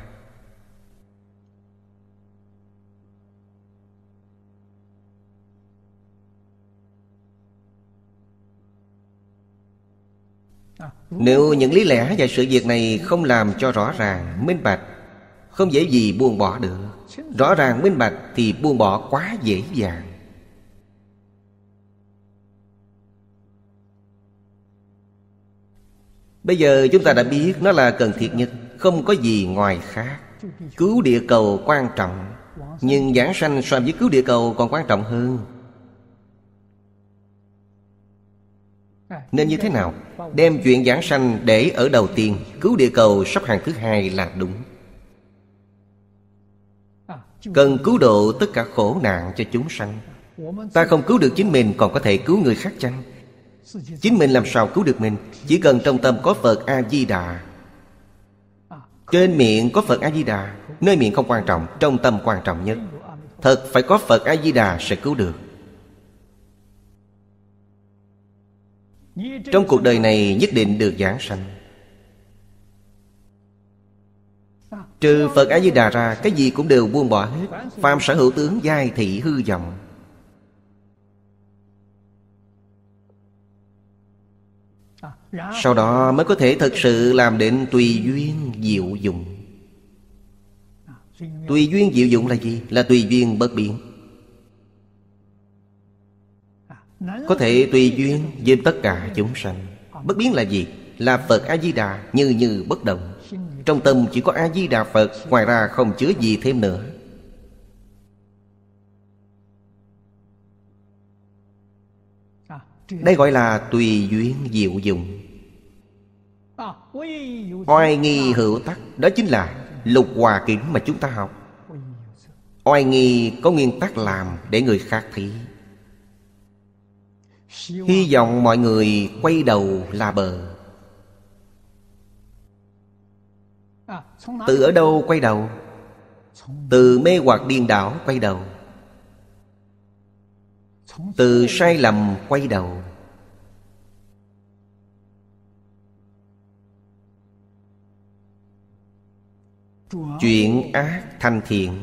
Nếu những lý lẽ và sự việc này không làm cho rõ ràng, minh bạch Không dễ gì buông bỏ được Rõ ràng minh bạch thì buông bỏ quá dễ dàng Bây giờ chúng ta đã biết nó là cần thiết nhất Không có gì ngoài khác Cứu địa cầu quan trọng Nhưng giảng sanh so với cứu địa cầu còn quan trọng hơn Nên như thế nào? Đem chuyện giảng sanh để ở đầu tiên Cứu địa cầu sắp hàng thứ hai là đúng Cần cứu độ tất cả khổ nạn cho chúng sanh Ta không cứu được chính mình còn có thể cứu người khác chăng? Chính mình làm sao cứu được mình Chỉ cần trong tâm có Phật A-di-đà Trên miệng có Phật A-di-đà Nơi miệng không quan trọng Trong tâm quan trọng nhất Thật phải có Phật A-di-đà sẽ cứu được trong cuộc đời này nhất định được giảng sanh Trừ Phật A Di Đà ra Cái gì cũng đều buông bỏ hết Phàm sở hữu tướng giai thị hư vọng Sau đó mới có thể thật sự làm đến tùy duyên diệu dụng Tùy duyên diệu dụng là gì? Là tùy duyên bất biến Có thể tùy duyên với tất cả chúng sanh Bất biến là gì? Là Phật A-di-đà như như bất động Trong tâm chỉ có A-di-đà Phật Ngoài ra không chứa gì thêm nữa Đây gọi là tùy duyên diệu dụng Oai nghi hữu tắc Đó chính là lục hòa kính mà chúng ta học Oai nghi có nguyên tắc làm để người khác thấy Hy vọng mọi người quay đầu là bờ Từ ở đâu quay đầu? Từ mê hoặc điên đảo quay đầu Từ sai lầm quay đầu chuyển ác thành thiện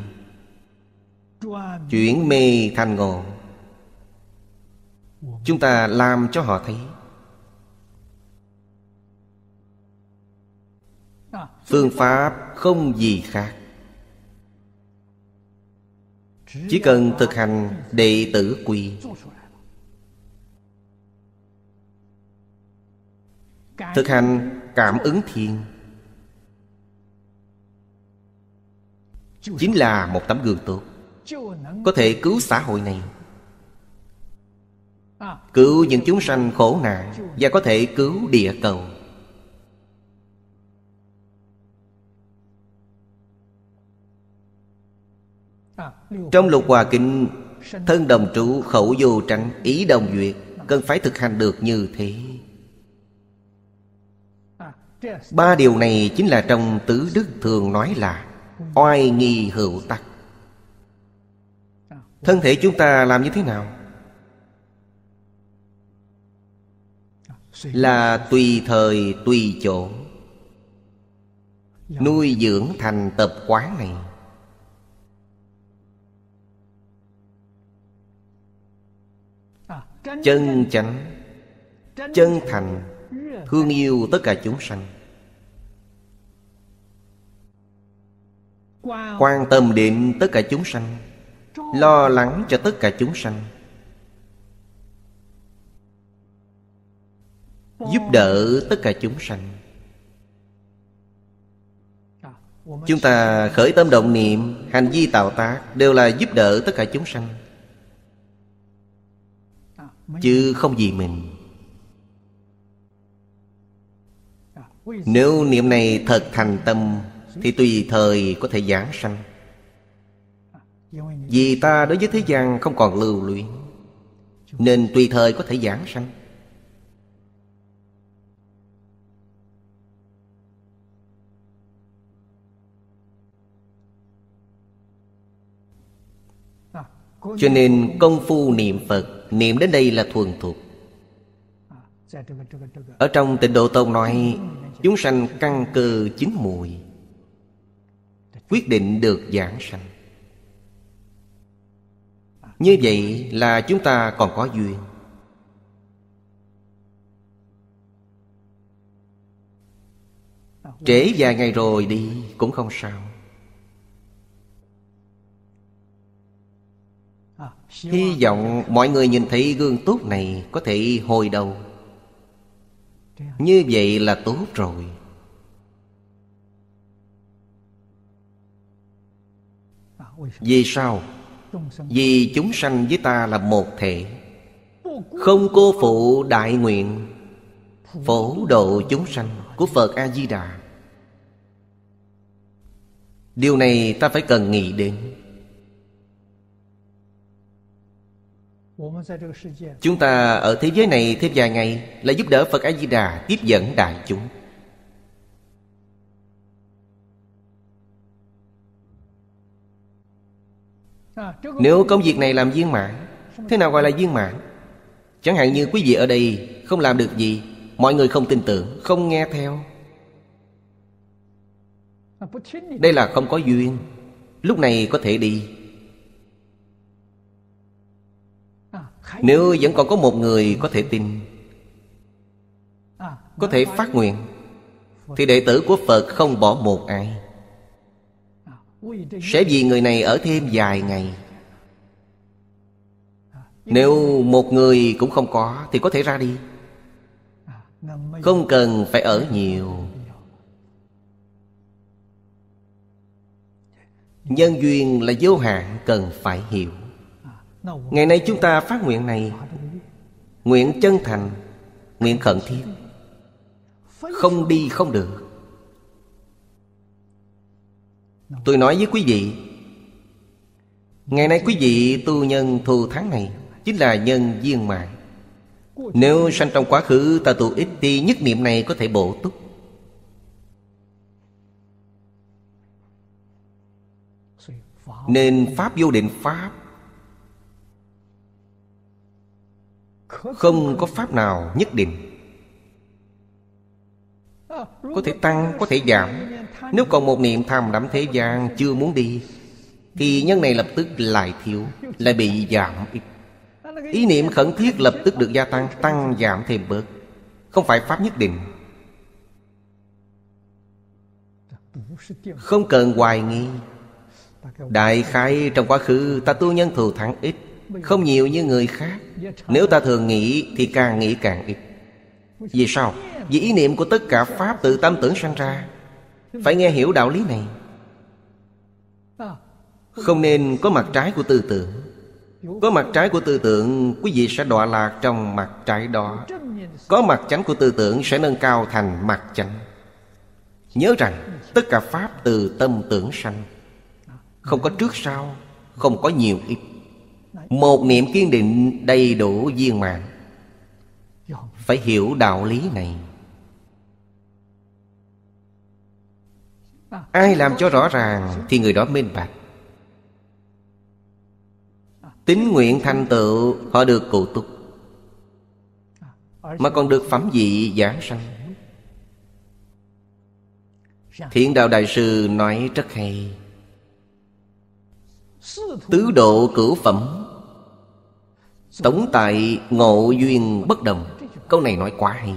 Chuyển mê thành ngộ chúng ta làm cho họ thấy phương pháp không gì khác chỉ cần thực hành đệ tử quy thực hành cảm ứng thiên chính là một tấm gương tốt có thể cứu xã hội này Cứu những chúng sanh khổ nạn Và có thể cứu địa cầu Trong lục hòa kinh Thân đồng trụ khẩu vô tránh Ý đồng duyệt Cần phải thực hành được như thế Ba điều này chính là trong tứ đức thường nói là Oai nghi hữu tắc Thân thể chúng ta làm như thế nào? là tùy thời tùy chỗ nuôi dưỡng thành tập quán này chân chánh chân thành thương yêu tất cả chúng sanh quan tâm đến tất cả chúng sanh lo lắng cho tất cả chúng sanh giúp đỡ tất cả chúng sanh chúng ta khởi tâm động niệm hành vi tạo tác đều là giúp đỡ tất cả chúng sanh chứ không vì mình nếu niệm này thật thành tâm thì tùy thời có thể giảng sanh vì ta đối với thế gian không còn lưu luyến, nên tùy thời có thể giảng sanh Cho nên công phu niệm Phật Niệm đến đây là thuần thuộc Ở trong tịnh độ tông nói Chúng sanh căn cơ chín mùi Quyết định được giảng sanh Như vậy là chúng ta còn có duyên Trễ vài ngày rồi đi cũng không sao Hy vọng mọi người nhìn thấy gương tốt này Có thể hồi đầu Như vậy là tốt rồi Vì sao? Vì chúng sanh với ta là một thể Không cô phụ đại nguyện Phổ độ chúng sanh của Phật A-di-đà Điều này ta phải cần nghĩ đến Chúng ta ở thế giới này thêm vài ngày Là giúp đỡ Phật A-di-đà tiếp dẫn đại chúng à, Nếu công việc này làm viên mãn Thế nào gọi là viên mãn Chẳng hạn như quý vị ở đây không làm được gì Mọi người không tin tưởng, không nghe theo à, Đây là không có duyên Lúc này có thể đi Nếu vẫn còn có một người có thể tin Có thể phát nguyện Thì đệ tử của Phật không bỏ một ai Sẽ vì người này ở thêm vài ngày Nếu một người cũng không có Thì có thể ra đi Không cần phải ở nhiều Nhân duyên là vô hạn cần phải hiểu ngày nay chúng ta phát nguyện này nguyện chân thành nguyện khẩn thiết không đi không được tôi nói với quý vị ngày nay quý vị tu nhân thù tháng này chính là nhân viên mạng nếu sanh trong quá khứ ta tu ít thì nhất niệm này có thể bổ túc Nên Pháp vô định Pháp Không có pháp nào nhất định Có thể tăng, có thể giảm Nếu còn một niệm tham đắm thế gian chưa muốn đi Thì nhân này lập tức lại thiếu Lại bị giảm Ý niệm khẩn thiết lập tức được gia tăng Tăng giảm thêm bớt Không phải pháp nhất định Không cần hoài nghi Đại khai trong quá khứ Ta tu nhân thù thắng ít không nhiều như người khác Nếu ta thường nghĩ thì càng nghĩ càng ít Vì sao? Vì ý niệm của tất cả Pháp tự tâm tưởng sanh ra Phải nghe hiểu đạo lý này Không nên có mặt trái của tư tưởng Có mặt trái của tư tưởng Quý vị sẽ đọa lạc trong mặt trái đó Có mặt chánh của tư tưởng sẽ nâng cao thành mặt chánh Nhớ rằng tất cả Pháp từ tâm tưởng sanh Không có trước sau Không có nhiều ít một niệm kiên định đầy đủ viên mãn Phải hiểu đạo lý này vâng. Ai làm cho rõ ràng thì người đó minh bạch vâng. Tính nguyện thành tựu họ được cụ túc vâng. Mà còn được phẩm vị giảng sanh dạ. Thiện Đạo Đại Sư nói rất hay Tứ độ cửu phẩm Tổng tại ngộ duyên bất đồng Câu này nói quá hay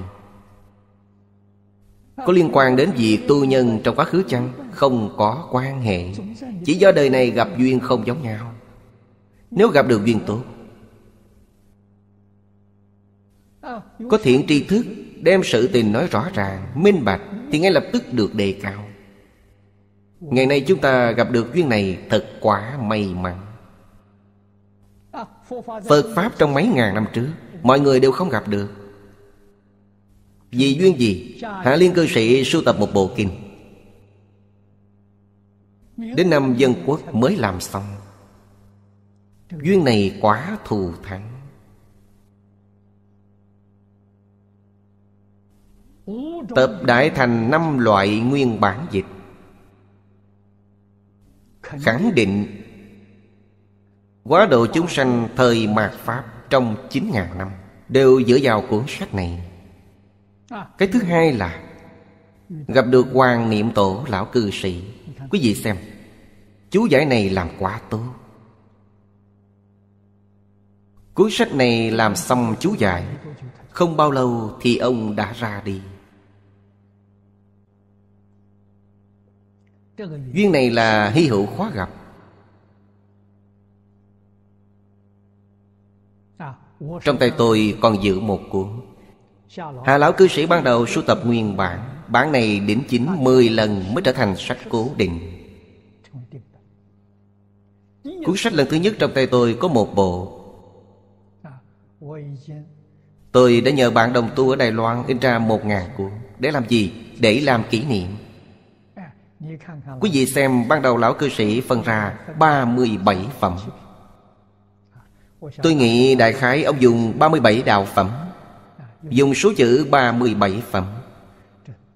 Có liên quan đến việc tu nhân trong quá khứ chăng? Không có quan hệ Chỉ do đời này gặp duyên không giống nhau Nếu gặp được duyên tốt Có thiện tri thức Đem sự tình nói rõ ràng Minh bạch Thì ngay lập tức được đề cao Ngày nay chúng ta gặp được duyên này Thật quá may mắn Phật Pháp trong mấy ngàn năm trước Mọi người đều không gặp được Vì duyên gì Hạ Liên cư sĩ sưu tập một bộ kinh Đến năm dân quốc mới làm xong Duyên này quá thù thắng Tập đại thành năm loại nguyên bản dịch Khẳng định Quá độ chúng sanh thời mạt Pháp trong 9.000 năm Đều dựa vào cuốn sách này à. Cái thứ hai là Gặp được Hoàng Niệm Tổ Lão Cư Sĩ Quý vị xem Chú giải này làm quá tốt Cuốn sách này làm xong chú giải Không bao lâu thì ông đã ra đi Duyên này là hy hữu khó gặp Trong tay tôi còn giữ một cuốn Hạ lão cư sĩ ban đầu sưu tập nguyên bản Bản này đỉnh chính mười lần mới trở thành sách cố định Cuốn sách lần thứ nhất trong tay tôi có một bộ Tôi đã nhờ bạn đồng tu ở Đài Loan in ra một ngàn cuốn Để làm gì? Để làm kỷ niệm Quý vị xem ban đầu lão cư sĩ phân ra 37 phẩm Tôi nghĩ đại khái ông dùng 37 đạo phẩm Dùng số chữ 37 phẩm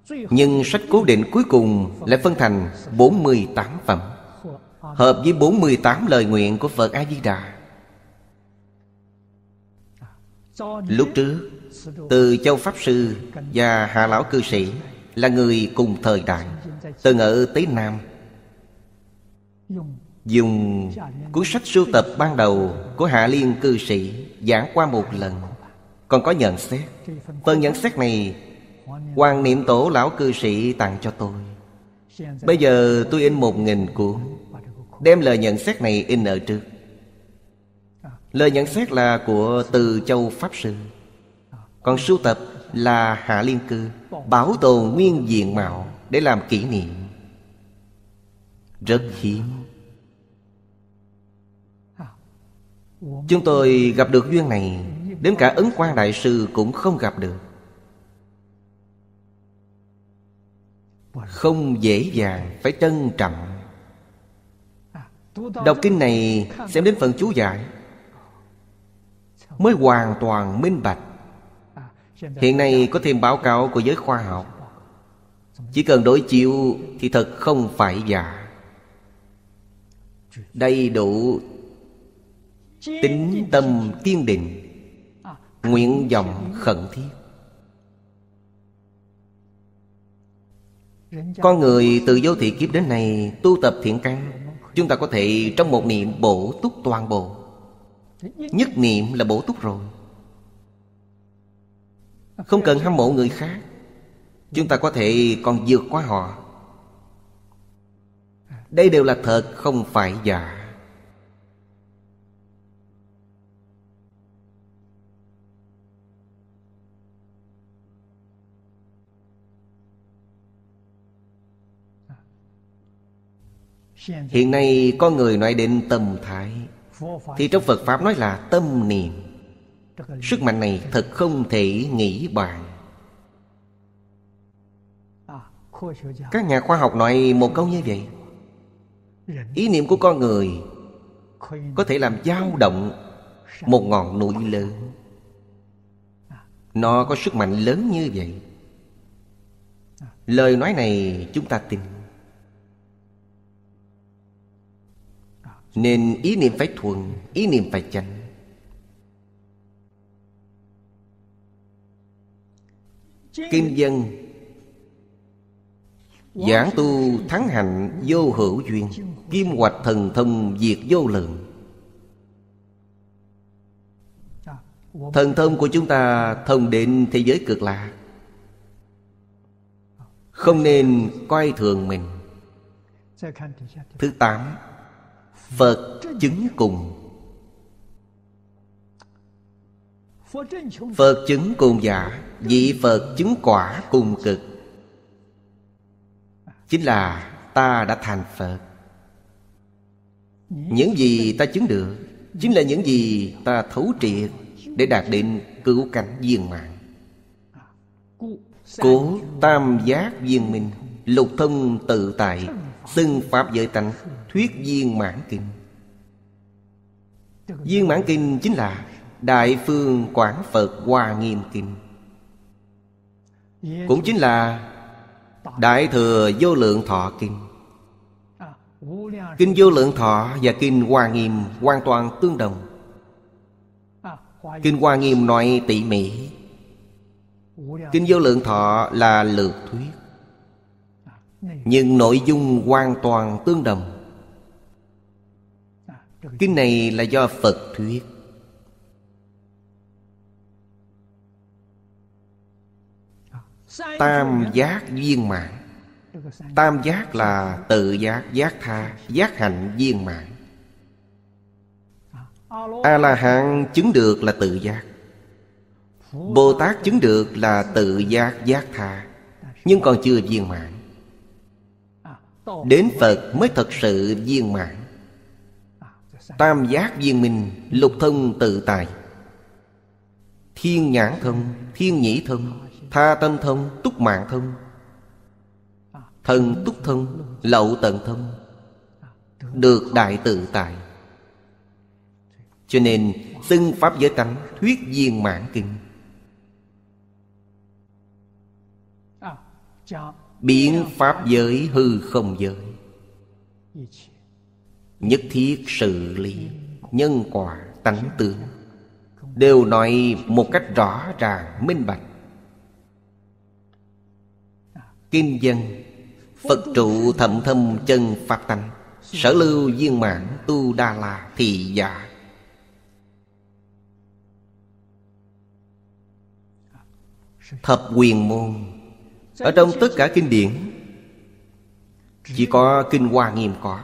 Nhưng sách cố định cuối cùng lại phân thành 48 phẩm Hợp với 48 lời nguyện của Phật A-di-đà Lúc trước Từ Châu Pháp Sư và Hạ Lão Cư Sĩ Là người cùng thời đại Từng ở Tế Nam dùng cuốn sách sưu tập ban đầu của hạ liên cư sĩ giảng qua một lần còn có nhận xét phần nhận xét này Quan niệm tổ lão cư sĩ tặng cho tôi bây giờ tôi in một nghìn cuốn đem lời nhận xét này in ở trước lời nhận xét là của từ châu pháp sư còn sưu tập là hạ liên cư bảo tồn nguyên diện mạo để làm kỷ niệm rất hiếm Chúng tôi gặp được duyên này Đến cả ứng quan Đại Sư cũng không gặp được Không dễ dàng Phải trân trọng Đọc kinh này Xem đến phần chú giải Mới hoàn toàn minh bạch Hiện nay có thêm báo cáo của giới khoa học Chỉ cần đối chiếu Thì thật không phải giả Đầy đủ tính tâm kiên định nguyện vọng khẩn thiết con người từ vô thị kiếp đến nay tu tập thiện căn chúng ta có thể trong một niệm bổ túc toàn bộ nhất niệm là bổ túc rồi không cần hâm mộ người khác chúng ta có thể còn vượt qua họ đây đều là thật không phải giả dạ. hiện nay có người nói đến tâm thái thì trong phật pháp nói là tâm niệm sức mạnh này thật không thể nghĩ bàn các nhà khoa học nói một câu như vậy ý niệm của con người có thể làm dao động một ngọn núi lớn nó có sức mạnh lớn như vậy lời nói này chúng ta tin Nên ý niệm phải thuần Ý niệm phải chánh Kim dân Giảng tu thắng hạnh vô hữu duyên Kim hoạch thần thông diệt vô lượng Thần thông của chúng ta thông đến thế giới cực lạ Không nên coi thường mình Thứ tám Phật chứng cùng Phật chứng cùng giả Vị Phật chứng quả cùng cực Chính là ta đã thành Phật Những gì ta chứng được Chính là những gì ta thấu triệt Để đạt đến cứu cảnh viên mạng Cố tam giác viên minh Lục thân tự tại Từng Pháp giới tánh Thuyết viên mãn kinh Viên mãn kinh chính là Đại phương Quảng Phật Hoa Nghiêm Kinh Cũng chính là Đại Thừa Vô Lượng Thọ Kinh Kinh Vô Lượng Thọ và Kinh Hoa Nghiêm hoàn toàn tương đồng Kinh Hoa Nghiêm nói tỉ mỉ Kinh Vô Lượng Thọ là lược thuyết nhưng nội dung hoàn toàn tương đồng kinh này là do phật thuyết tam giác viên mạng tam giác là tự giác giác tha giác hạnh viên mạng a la hán chứng được là tự giác bồ tát chứng được là tự giác giác tha nhưng còn chưa viên mạng Đến Phật mới thật sự viên mãn Tam giác viên minh Lục thông tự tài, Thiên nhãn thông Thiên nhĩ thông Tha tâm thông Túc mạng thông Thần túc thông Lậu tận thông Được đại tự tài. Cho nên Xưng Pháp giới tánh Thuyết viên mãn kinh biến pháp giới hư không giới nhất thiết sự lý nhân quả tánh tướng đều nói một cách rõ ràng minh bạch kim dân phật trụ thậm thâm chân phát tánh sở lưu viên mạng tu đa la thị giả thập quyền môn ở trong tất cả kinh điển Chỉ có kinh Hoa Nghiêm có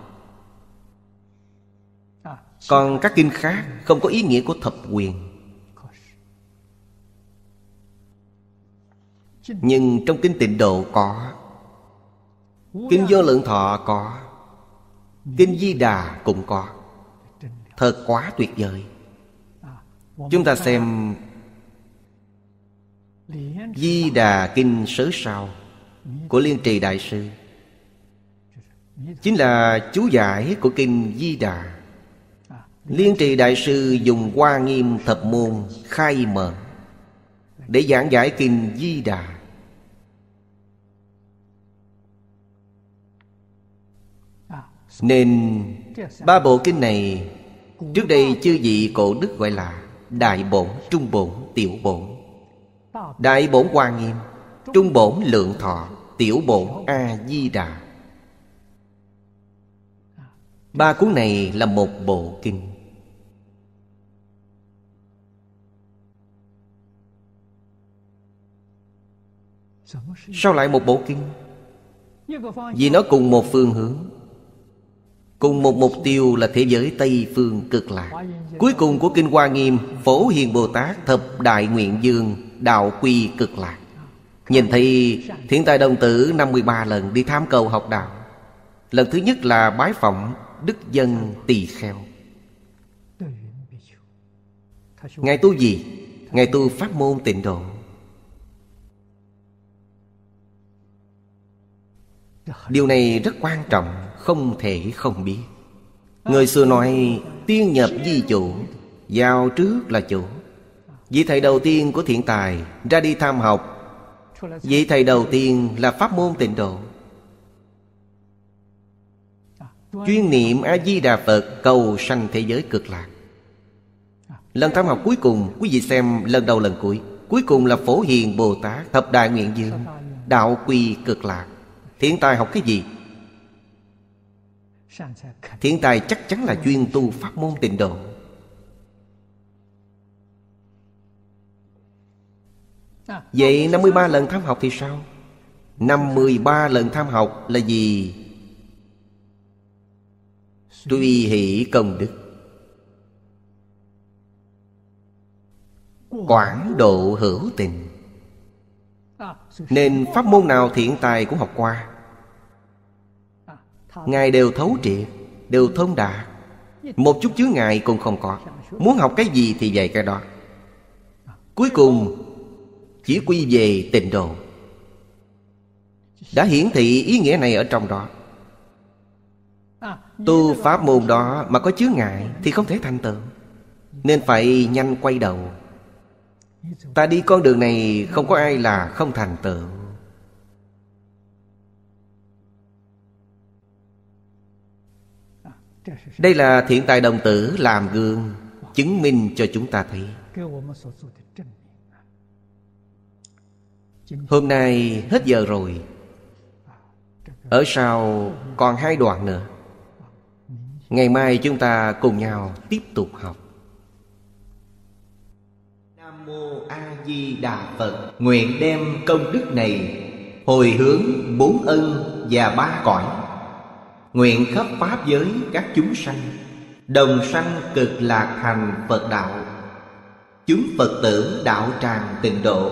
Còn các kinh khác không có ý nghĩa của thập quyền Nhưng trong kinh tịnh độ có Kinh vô lượng thọ có Kinh Di Đà cũng có Thật quá tuyệt vời Chúng ta xem Di Đà Kinh Sớ Sao Của Liên Trì Đại Sư Chính là chú giải của Kinh Di Đà Liên Trì Đại Sư dùng Hoa Nghiêm Thập Môn khai mở Để giảng giải Kinh Di Đà Nên ba bộ kinh này Trước đây chư vị cổ đức gọi là Đại bổn, trung bổn, tiểu bổn Đại bổn Hoa Nghiêm Trung bổn Lượng Thọ Tiểu bổn A-di-đà Ba cuốn này là một bộ kinh Sao lại một bộ kinh? Vì nó cùng một phương hướng Cùng một mục tiêu là thế giới Tây Phương cực lạc Cuối cùng của Kinh Hoa Nghiêm Phổ Hiền Bồ Tát Thập Đại Nguyện Dương đạo quy cực lạc Nhìn thấy Thiện tài đồng tử 53 lần đi tham cầu học đạo Lần thứ nhất là bái phỏng Đức dân tỳ kheo Ngài tu gì? Ngài tu pháp môn tịnh độ Điều này rất quan trọng Không thể không biết Người xưa nói Tiên nhập di chủ Giao trước là chủ Vị thầy đầu tiên của thiện tài ra đi tham học Vị thầy đầu tiên là pháp môn tịnh độ Chuyên niệm A-di-đà Phật cầu sanh thế giới cực lạc Lần tham học cuối cùng Quý vị xem lần đầu lần cuối Cuối cùng là Phổ Hiền Bồ Tát Thập Đại Nguyện Dương Đạo Quy Cực Lạc Thiện tài học cái gì? Thiện tài chắc chắn là chuyên tu pháp môn tịnh độ Vậy 53 lần tham học thì sao? 53 lần tham học là gì? Tuy hỷ công đức Quảng độ hữu tình Nên pháp môn nào thiện tài cũng học qua Ngài đều thấu triệt Đều thông đạt Một chút chướng ngài cũng không có Muốn học cái gì thì dạy cái đó Cuối cùng chỉ quy về tịnh độ đã hiển thị ý nghĩa này ở trong đó tu pháp môn đó mà có chướng ngại thì không thể thành tựu nên phải nhanh quay đầu ta đi con đường này không có ai là không thành tựu đây là thiện tài đồng tử làm gương chứng minh cho chúng ta thấy Hôm nay hết giờ rồi Ở sau còn hai đoạn nữa Ngày mai chúng ta cùng nhau tiếp tục học Nam Mô A Di Đà Phật Nguyện đem công đức này Hồi hướng bốn ân và ba cõi Nguyện khắp pháp giới các chúng sanh Đồng sanh cực lạc thành Phật đạo Chúng Phật tử đạo tràng tịnh độ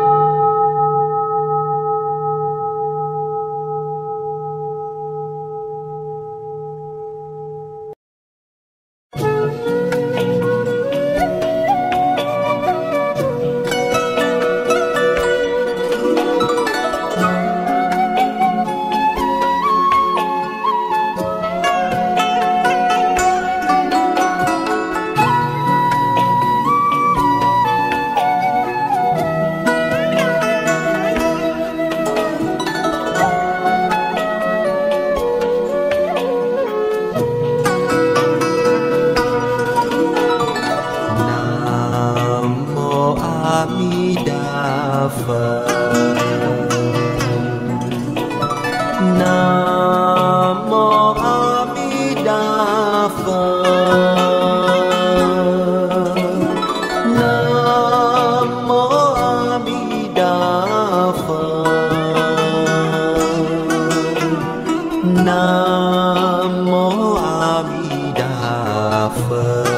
phật